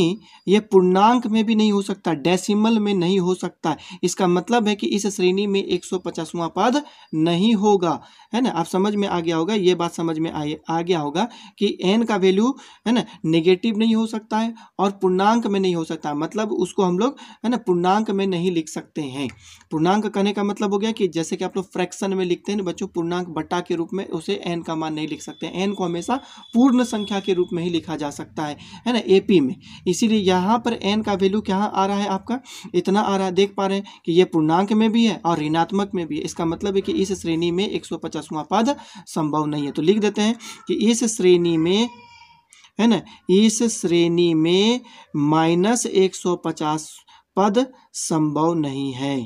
ये पूर्णांक में भी नहीं हो सकता डेसिमल में नहीं हो सकता इसका मतलब है कि इस श्रेणी में एक सौ पचासवां पद नहीं होगा है ना आप समझ में आ गया होगा ये बात समझ में आ, आ गया होगा कि एन का वैल्यू है ना नेगेटिव नहीं हो सकता है और पूर्णांक में नहीं हो सकता मतलब उसको हम लोग है ना पूर्णांक में नहीं लिख सकते हैं पूर्णांक कहने का मतलब हो गया कि जैसे कि आप लोग फ्रैक्शन में लिखते हैं बच्चों पूर्णांक बट्टा के रूप में उसे एन का मान नहीं लिख सकते एन को हमेशा पूर्ण संख्या के रूप में ही लिखा जा सकता है है ना एपी में इसीलिए यहाँ पर एन का वैल्यू क्या आ रहा है आपका इतना आ रहा है देख पा रहे हैं कि ये पूर्णांक में भी है और ऋणात्मक में भी है इसका मतलब है कि इस श्रेणी में एक दसवां पद संभव नहीं है तो लिख देते हैं कि इस श्रेणी में है ना इस श्रेणी में माइनस एक सौ पचास पद संभव नहीं है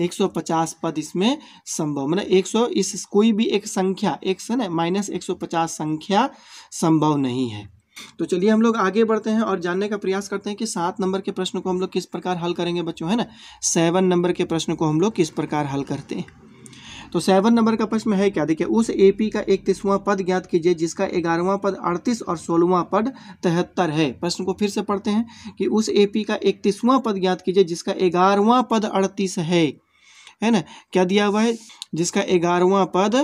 150 पद इसमें संभव मतलब 100 इस कोई भी एक संख्या एक से ना माइनस एक संख्या संभव नहीं है तो चलिए हम लोग आगे बढ़ते हैं और जानने का प्रयास करते हैं कि सात नंबर के प्रश्न को हम लोग किस प्रकार हल करेंगे बच्चों है ना सेवन नंबर के प्रश्न को हम लोग किस प्रकार हल करते हैं तो सेवन नंबर का प्रश्न है क्या देखिए उस ए पी का इकतीसवां पद ज्ञात कीजिए जिसका ग्यारहवां पद अड़तीस और सोलहवां पद तिहत्तर है प्रश्न को फिर से पढ़ते हैं कि उस ए पी का इकतीसवां पद ज्ञात कीजिए जिसका ग्यारहवां पद अड़तीस है है ना क्या दिया हुआ है जिसका ग्यारहवां पद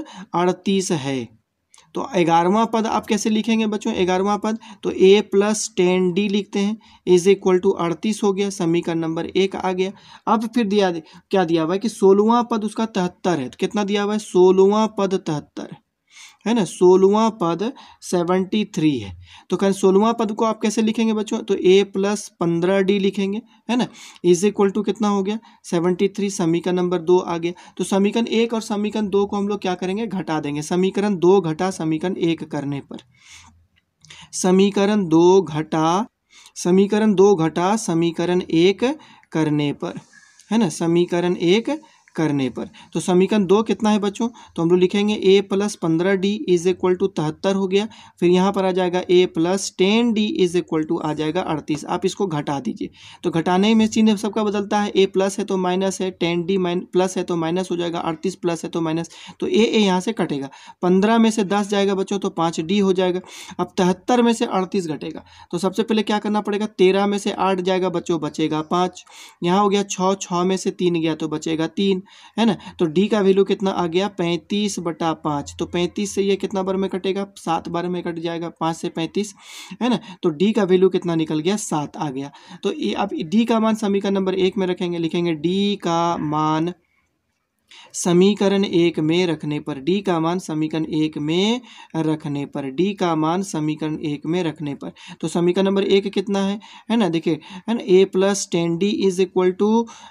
अड़तीस है तो ग्यारहवा पद आप कैसे लिखेंगे बच्चों ग्यारहवा पद तो ए प्लस टेन डी लिखते हैं इज इक्वल टू अड़तीस हो गया समीकरण नंबर एक आ गया अब फिर दिया क्या दिया हुआ है कि सोलहवां पद उसका तिहत्तर है तो कितना दिया हुआ है सोलहवां पद तिहत्तर है ना सोलवा पद सेवेंटी थ्री है तो कहें सोलवा पद को आप कैसे लिखेंगे बच्चों तो ए प्लस पंद्रह डी लिखेंगे है ना इज इक्वल टू कितना हो गया सेवेंटी थ्री समीकरण नंबर दो आ गया तो समीकरण एक और समीकरण दो को हम लोग क्या करेंगे घटा देंगे समीकरण दो घटा समीकरण एक करने पर समीकरण दो घटा समीकरण दो घटा समीकरण एक करने पर है ना समीकरण एक करने पर तो समीकरण दो कितना है बच्चों तो हम लोग लिखेंगे ए प्लस पंद्रह डी इज इक्वल टू तिहत्तर हो गया फिर यहाँ पर आ जाएगा a plus ten d is equal to आ जाएगा अड़तीस आप इसको घटा दीजिए तो घटाने में चिन्ह सबका बदलता है ए प्लस है तो माइनस है टेन डी माइन प्लस है तो माइनस हो जाएगा अड़तीस प्लस है तो माइनस तो ए ए यहाँ से कटेगा पंद्रह में से दस जाएगा बच्चों तो पाँच डी हो जाएगा अब तिहत्तर में से अड़तीस घटेगा तो सबसे पहले क्या करना पड़ेगा तेरह में से आठ जाएगा बच्चों बचेगा पाँच यहाँ हो गया छः छः में से तीन गया तो बचेगा तीन है ना तो डी का वैल्यू कितना आ गया पैंतीस बटा पाँच तो पैंतीस से ये कितना बार में कटेगा सात बार में कट जाएगा पाँच से पैंतीस है ना तो डी का वैल्यू कितना निकल गया सात आ गया तो ये अब डी का मान समीकरण नंबर एक में रखेंगे लिखेंगे डी का मान समीकरण एक में रखने पर डी का मान समीकरण एक में रखने पर डी का मान समीकरण एक में रखने पर तो समीकरण नंबर एक कितना है है ना देखिए है ना a plus ten d is equal to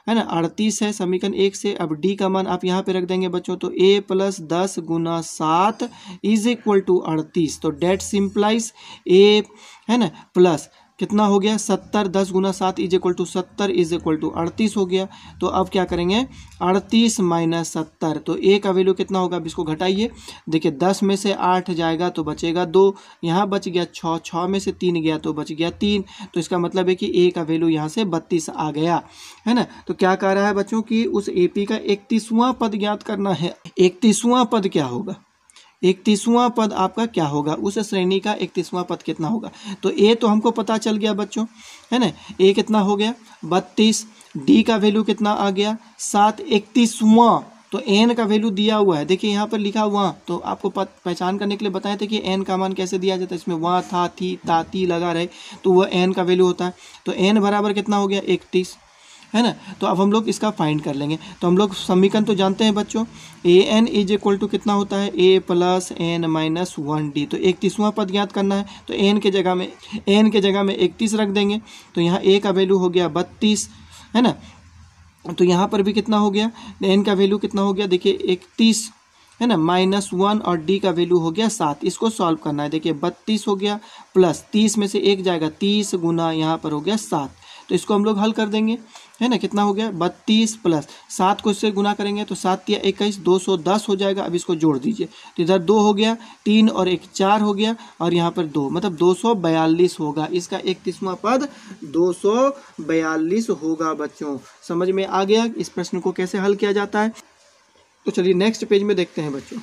है ना अड़तीस है समीकरण एक से अब डी का मान आप यहाँ पे रख देंगे बच्चों तो ए प्लस दस गुना सात इज इक्वल टू अड़तीस तो डेट सिंप्लाइज ए है ना प्लस कितना हो गया सत्तर दस गुना सात इज इक्वल टू सत्तर इज इक्वल टू अड़तीस हो गया तो अब क्या करेंगे अड़तीस माइनस सत्तर तो ए का वैल्यू कितना होगा अब इसको घटाइए देखिए दस में से आठ जाएगा तो बचेगा दो यहाँ बच गया छः छः में से तीन गया तो बच गया तीन तो इसका मतलब है कि ए का वैल्यू यहाँ से बत्तीस आ गया है ना तो क्या कह रहा है बच्चों की उस ए का इकतीसवां पद ज्ञात करना है इकतीसवां पद क्या होगा इकतीसवां पद आपका क्या होगा उस श्रेणी का इकतीसवां पद कितना होगा तो ए तो हमको पता चल गया बच्चों है ना ए कितना हो गया बत्तीस डी का वैल्यू कितना आ गया सात इकतीसवां तो एन का वैल्यू दिया हुआ है देखिए यहाँ पर लिखा हुआ तो आपको पहचान करने के लिए बताए थे कि एन का मान कैसे दिया जाता है इसमें वहाँ था थी ताती लगा रहे तो वह एन का वैल्यू होता है तो एन बराबर कितना हो गया इकतीस है ना तो अब हम लोग इसका फाइंड कर लेंगे तो हम लोग समीकरण तो जानते हैं बच्चों a n is equal to कितना होता है a plus N minus one d तो इकतीसवां पद ज्ञात करना है तो एन के जगह में एन के जगह में इकतीस रख देंगे तो यहाँ ए का वैल्यू हो गया बत्तीस है ना तो यहाँ पर भी कितना हो गया एन का वैल्यू कितना हो गया देखिए इकतीस है ना माइनस वन और डी का वैल्यू हो गया सात इसको सॉल्व करना है देखिए बत्तीस हो गया प्लस तीस में से एक जाएगा तीस गुना यहाँ पर हो गया सात तो इसको हम लोग हल कर देंगे है ना कितना हो गया बत्तीस प्लस सात को इससे गुना करेंगे तो सात या इक्कीस दो सौ दस हो जाएगा अब इसको जोड़ दीजिए तो इधर दो हो गया तीन और एक चार हो गया और यहाँ पर दो मतलब दो सौ बयालीस होगा इसका एक तीसवा पद दो सौ बयालीस होगा बच्चों समझ में आ गया इस प्रश्न को कैसे हल किया जाता है तो चलिए नेक्स्ट पेज में देखते हैं बच्चों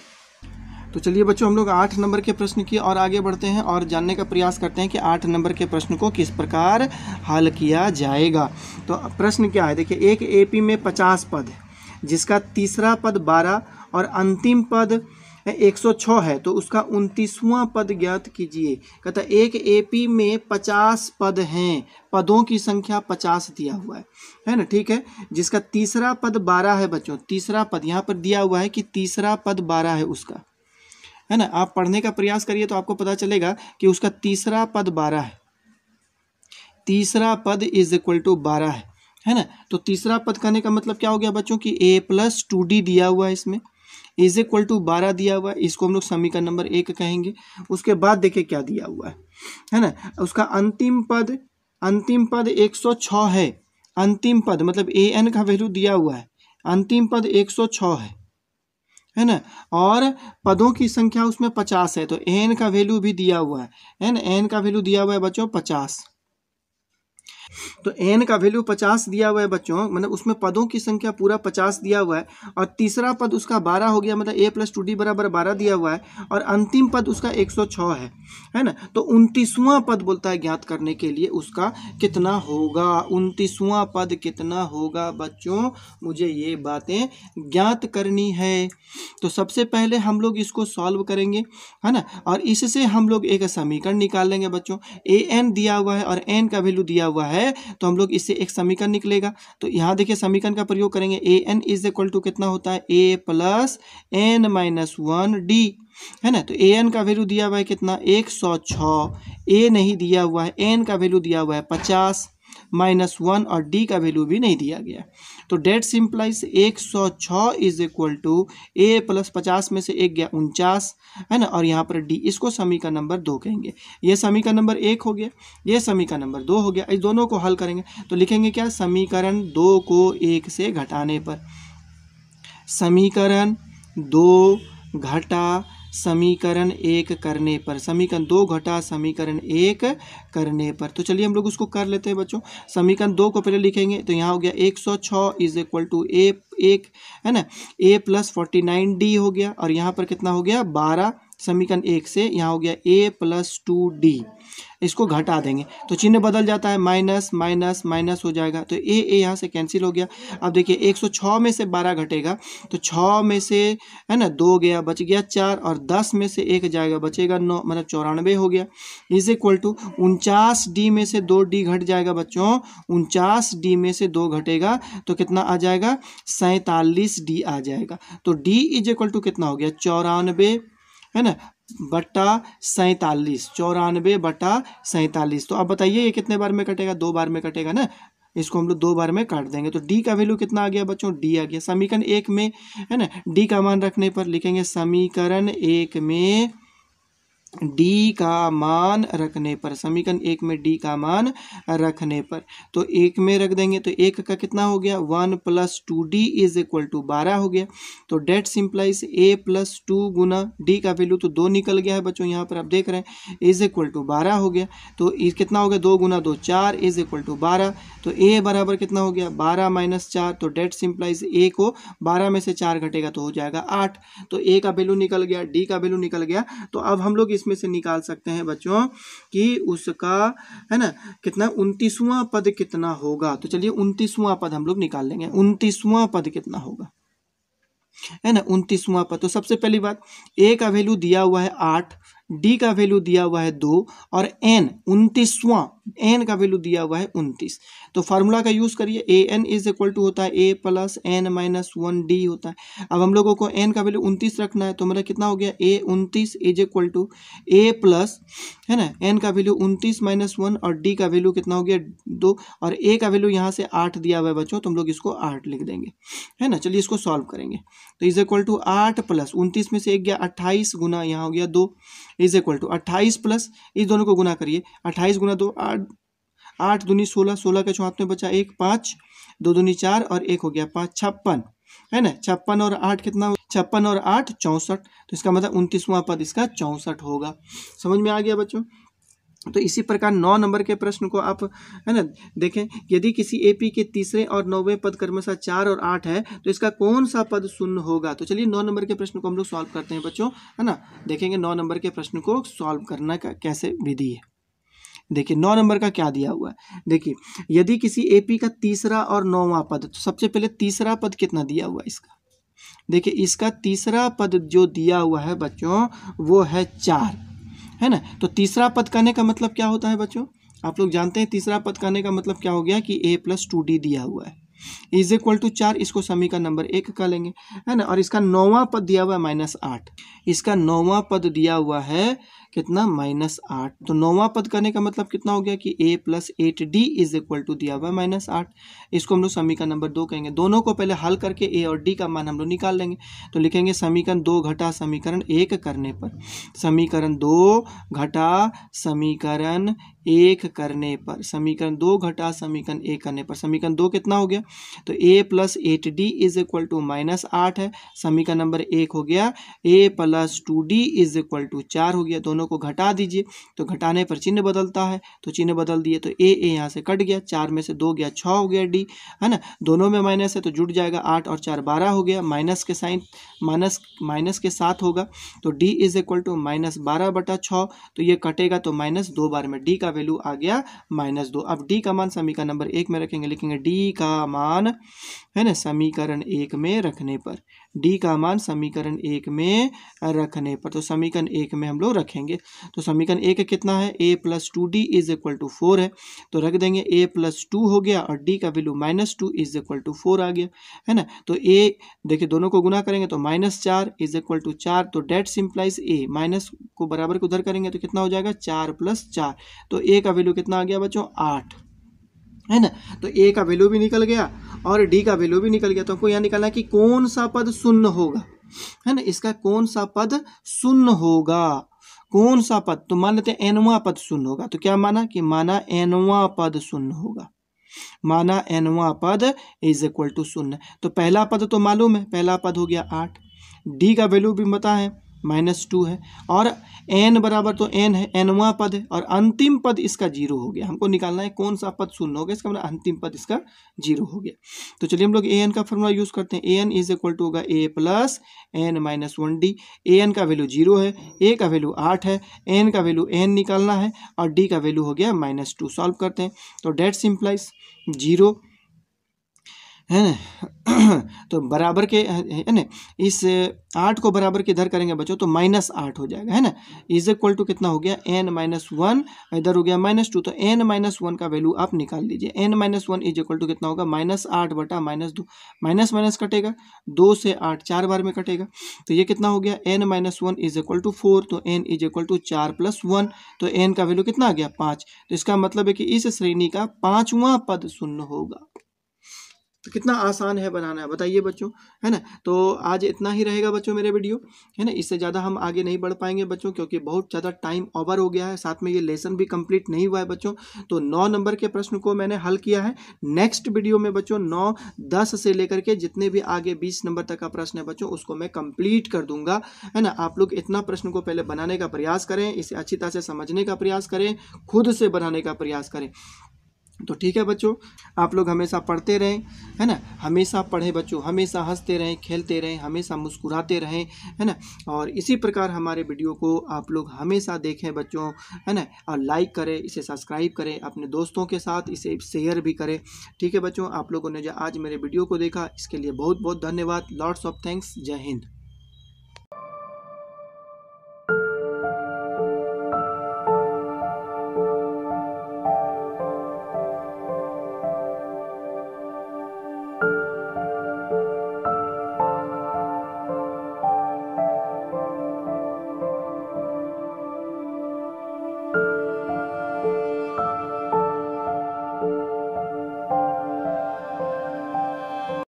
तो चलिए बच्चों हम लोग आठ नंबर के प्रश्न की और आगे बढ़ते हैं और जानने का प्रयास करते हैं कि आठ नंबर के प्रश्न को किस प्रकार हल किया जाएगा तो प्रश्न क्या है देखिए एक एपी में पचास पद है जिसका तीसरा पद बारह और अंतिम पद छः है तो उसका उनतीसवां पद ज्ञात कीजिए कहता एक एपी में पचास पद हैं पदों की संख्या पचास दिया हुआ है है ना ठीक है जिसका तीसरा पद बारह है बच्चों तीसरा पद यहाँ पर दिया हुआ है कि तीसरा पद बारह है उसका है ना आप पढ़ने का प्रयास करिए तो आपको पता चलेगा कि उसका तीसरा पद बारह है तीसरा पद इज इक्वल टू बारह है है ना तो तीसरा पद कहने का मतलब क्या हो गया बच्चों कि ए प्लस टू डी दिया हुआ है इसमें इज इक्वल टू बारह दिया हुआ है इसको हम लोग समीकरण नंबर एक कहेंगे उसके बाद देखिए क्या दिया हुआ है है ना उसका अंतिम पद अंतिम पद एक सौ छः है अंतिम पद मतलब ए एन का वैल्यू दिया हुआ है अंतिम पद एक सौ छः है है ना और पदों की संख्या उसमें पचास है तो एन का वैल्यू भी दिया हुआ है है ना एन का वैल्यू दिया हुआ है बच्चों पचास तो एन का वैल्यू पचास दिया हुआ है बच्चों मतलब उसमें पदों की संख्या पूरा पचास दिया हुआ है और तीसरा पद उसका बारह हो गया मतलब ए प्लस टू डी बराबर बारह दिया हुआ है और अंतिम पद उसका एक सौ छः है है ना तो उनतीसवां पद बोलता है ज्ञात करने के लिए उसका कितना होगा उनतीसवां पद कितना होगा बच्चों मुझे ये बातें ज्ञात करनी है तो सबसे पहले हम लोग इसको सॉल्व करेंगे है ना और इससे हम लोग एक समीकरण निकाल लेंगे बच्चों ए एन दिया हुआ है और एन का वैल्यू दिया हुआ है तो हम लोग इससे एक समीकरण निकलेगा तो यहाँ देखिए समीकरण का प्रयोग करेंगे a n is equal to कितना होता है a plus N minus one d है ना तो ए एन का वैल्यू दिया हुआ है कितना एक सौ छः ए नहीं दिया हुआ है एन का वैल्यू दिया हुआ है पचास माइनस वन और डी का वैल्यू भी नहीं दिया गया तो डेट सिंप्लाइज एक सौ छः is equal to a plus पचास में से एक गया उनचास है ना और यहाँ पर डी इसको समी का नंबर दो कहेंगे ये समी का नंबर एक हो गया ये समी का नंबर दो हो गया इस दोनों को हल करेंगे तो लिखेंगे क्या समीकरण दो को एक से घटाने पर समीकरण दो घटा समीकरण एक करने पर समीकरण दो घटा समीकरण एक करने पर तो चलिए हम लोग उसको कर लेते हैं बच्चों समीकरण दो को पहले लिखेंगे तो यहाँ हो गया एक सौ छः इज इक्वल टू ए एक है ना a plus forty nine d हो गया और यहाँ पर कितना हो गया बारह समीकरण एक से यहाँ हो गया ए प्लस टू डी इसको घटा देंगे तो चिन्ह बदल जाता है माइनस माइनस माइनस हो जाएगा तो ए ए यहाँ से कैंसिल हो गया अब देखिए 106 में से 12 घटेगा तो 6 में से है ना दो गया बच गया चार और 10 में से एक जाएगा बचेगा नौ मतलब चौरानवे हो गया इज इक्वल टू उनचास डी में से दो डी घट जाएगा बच्चों उनचास डी में से दो घटेगा तो कितना आ जाएगा सैंतालीस डी आ जाएगा तो डी इज इक्वल टू कितना हो गया चौरानवे है ना बट्टा सैतालीस चौरानवे बटा सैंतालीस तो अब बताइए ये कितने बार में कटेगा दो बार में कटेगा ना इसको हम लोग दो बार में काट देंगे तो डी का वैल्यू कितना आ गया बच्चों डी आ गया समीकरण एक में है ना डी का मान रखने पर लिखेंगे समीकरण एक में डी का मान रखने पर समीकरण एक में डी का मान रखने पर तो एक में रख देंगे तो एक का कितना हो गया one plus two d is equal to बारह हो गया तो that simplifies a plus two गुना डी का वैल्यू तो दो निकल गया है बच्चों यहाँ पर आप देख रहे हैं इज इक्वल टू बारह हो गया तो इस कितना हो गया दो गुना दो चार इज इक्वल टू बारह तो ए बराबर कितना हो गया बारह माइनस चार तो डेट सिंप्लाइज ए को बारह में से चार घटेगा तो हो जाएगा आठ तो ए का वैल्यू निकल गया डी का वैल्यू निकल गया तो अब हम लोग इसमें से निकाल सकते हैं बच्चों कि उसका है ना कितना उनतीसवां पद कितना होगा तो चलिए उनतीसवां पद हम लोग निकाल लेंगे उनतीसवां पद कितना होगा है ना उनतीसवां पद तो सबसे पहली बात ए का वैल्यू दिया हुआ है आठ डी का वैल्यू दिया हुआ है दो और एन उनतीसवां एन का वैल्यू दिया हुआ है उनतीस तो फार्मूला का यूज़ करिए a n is equal to होता है a plus N minus one d होता है अब हम लोगों को एन का वैल्यू उनतीस रखना है तो मेरा कितना हो गया ए उनतीस is equal to a plus है ना एन का वैल्यू उनतीस माइनस वन और डी का वैल्यू कितना हो गया दो और ए का वैल्यू यहाँ से आठ दिया हुआ है बच्चों तो हम लोग इसको आठ लिख देंगे है ना चलिए इसको सॉल्व करेंगे तो इज इक्वल टू आठ प्लस उनतीस में से एक गया अट्ठाईस गुना यहाँ हो गया दो इज इक्वल टू अट्ठाईस प्लस इस दोनों को गुना करिए अट्ठाईस गुना दो आठ आठ दूनी सोलह सोलह का चौहात्तर बचा एक पाँच दो दूनी चार और एक हो गया पाँच छप्पन है ना छप्पन और आठ कितना छप्पन और आठ चौंसठ तो इसका मतलब उनतीसवां पद इसका चौंसठ होगा समझ में आ गया बच्चों तो इसी प्रकार नौ नंबर के प्रश्न को आप है ना देखें यदि किसी एपी के तीसरे और नौवें पद क्रमशः चार और आठ है तो इसका कौन सा पद शून्य होगा तो चलिए नौ नंबर के प्रश्न को हम लोग सॉल्व करते हैं बच्चों है ना देखेंगे नौ नंबर के प्रश्न को सॉल्व करना का कैसे विधि है देखिए नौ नंबर का क्या दिया हुआ है देखिए यदि किसी ए का तीसरा और नौवा पद तो सबसे पहले तीसरा पद कितना दिया हुआ है इसका देखिए इसका तीसरा पद जो दिया हुआ है बच्चों वो है चार है ना तो तीसरा पद कहने का मतलब क्या होता है बच्चों आप लोग जानते हैं तीसरा पद कहने का मतलब क्या हो गया कि ए प्लस टू डी दिया हुआ है इज इक्वल टू चार इसको समी का नंबर एक कह लेंगे है ना और इसका नौवां पद दिया हुआ है माइनस आठ इसका नौवां पद दिया हुआ है कितना माइनस आठ तो नौवा पद करने का मतलब कितना हो गया कि ए plus eight d is equal to दिया हुआ माइनस आठ इसको हम लोग समीकरण नंबर दो कहेंगे दोनों को पहले हल करके ए और डी का मान हम लोग निकाल लेंगे तो लिखेंगे समीकरण दो घटा समीकरण एक करने पर समीकरण दो घटा समीकरण एक करने पर समीकरण दो घटा समीकरण एक करने पर समीकरण दो कितना हो गया तो a plus eight d is equal to minus आठ है समीकरण नंबर एक हो गया a plus two d is equal to चार हो गया दोनों को घटा दीजिए तो घटाने पर चिन्ह बदलता है तो चिन्ह बदल दिए तो ए ए यहाँ से कट गया चार में से दो गया छः हो गया डी है ना दोनों में माइनस है तो जुट जाएगा आठ और चार बारह हो गया माइनस के साइन माइनस माइनस के साथ होगा तो d is equal to minus बारह बटा छः तो ये कटेगा तो माइनस दो बार में डी का का वैल्यू आ गया माइनस दो अब डी का मान समीकरण नंबर एक में रखेंगे लिखेंगे डी का मान है ना समीकरण एक में रखने पर डी का मान समीकरण एक में रखने पर तो समीकरण एक में हम लोग रखेंगे तो समीकरण एक कितना है a plus two d is equal to four है तो रख देंगे ए प्लस टू हो गया और डी का value minus two is equal to four आ गया है ना तो ए देखिए दोनों को गुना करेंगे तो माइनस चार इज इक्वल टू चार तो डेट सिंप्लाइज ए माइनस को बराबर को उधर करेंगे तो कितना हो जाएगा चार प्लस चार तो ए का वैल्यू कितना आ गया बच्चों आठ है ना तो ए का वैल्यू भी निकल गया और डी का वैल्यू भी निकल गया तो हमको यहाँ निकालना है कि कौन सा पद शून्य होगा है ना इसका कौन सा पद शून्य होगा कौन सा पद तो मान लेते हैं एनवा पद शून्य होगा तो क्या माना कि माना एनवा पद शून्य होगा माना एनवा पद इज इक्वल टू शून्य तो पहला पद तो मालूम है पहला पद हो गया आठ डी का वैल्यू भी बता है माइनस टू है और एन बराबर तो एन है एनवा पद है और अंतिम पद इसका जीरो हो गया हमको निकालना है कौन सा पद शून्य हो गया इसका मतलब अंतिम पद इसका जीरो हो गया तो चलिए हम लोग ए एन का फॉर्मूला यूज़ करते हैं a n is equal to होगा a plus N minus one d a n का वैल्यू जीरो है ए का वैल्यू आठ है एन का वैल्यू एन निकालना है और डी का वैल्यू हो गया माइनस टू सॉल्व करते हैं तो डेट्स सिम्प्लाइज जीरो है ना तो बराबर के है ना इस आठ को बराबर के इधर करेंगे बच्चों तो माइनस आठ हो जाएगा है ना इज इक्वल टू कितना हो गया एन माइनस वन इधर हो गया माइनस टू तो एन माइनस वन का वैल्यू आप निकाल लीजिए n minus one is equal to कितना होगा माइनस आठ बटा माइनस दो माइनस माइनस कटेगा दो से आठ चार बार में कटेगा तो ये कितना हो गया n minus one is equal to four तो एन इज इक्वल टू चार प्लस वन तो एन का वैल्यू कितना आ गया पाँच तो इसका मतलब है कि इस श्रेणी का पाँचवा पद शून्य होगा तो कितना आसान है बनाना बताइए बच्चों है ना तो आज इतना ही रहेगा बच्चों मेरे वीडियो है ना इससे ज़्यादा हम आगे नहीं बढ़ पाएंगे बच्चों क्योंकि बहुत ज़्यादा टाइम ओवर हो गया है साथ में ये लेसन भी कंप्लीट नहीं हुआ है बच्चों तो नौ नंबर के प्रश्न को मैंने हल किया है नेक्स्ट वीडियो में बच्चों नौ दस से लेकर के जितने भी आगे बीस नंबर तक का प्रश्न है बच्चों उसको मैं कंप्लीट कर दूंगा है ना आप लोग इतना प्रश्न को पहले बनाने का प्रयास करें इसे अच्छी तरह से समझने का प्रयास करें खुद से बनाने का प्रयास करें तो ठीक है बच्चों आप लोग हमेशा पढ़ते रहें है ना हमेशा पढ़ें बच्चों हमेशा हंसते रहें खेलते रहें हमेशा मुस्कुराते रहें है ना और इसी प्रकार हमारे वीडियो को आप लोग हमेशा देखें बच्चों है ना और लाइक करें इसे सब्सक्राइब करें अपने दोस्तों के साथ इसे शेयर भी करें ठीक है बच्चों आप लोगों ने जो आज मेरे वीडियो को देखा इसके लिए बहुत बहुत धन्यवाद लॉर्ड्स ऑफ थैंक्स जय हिंद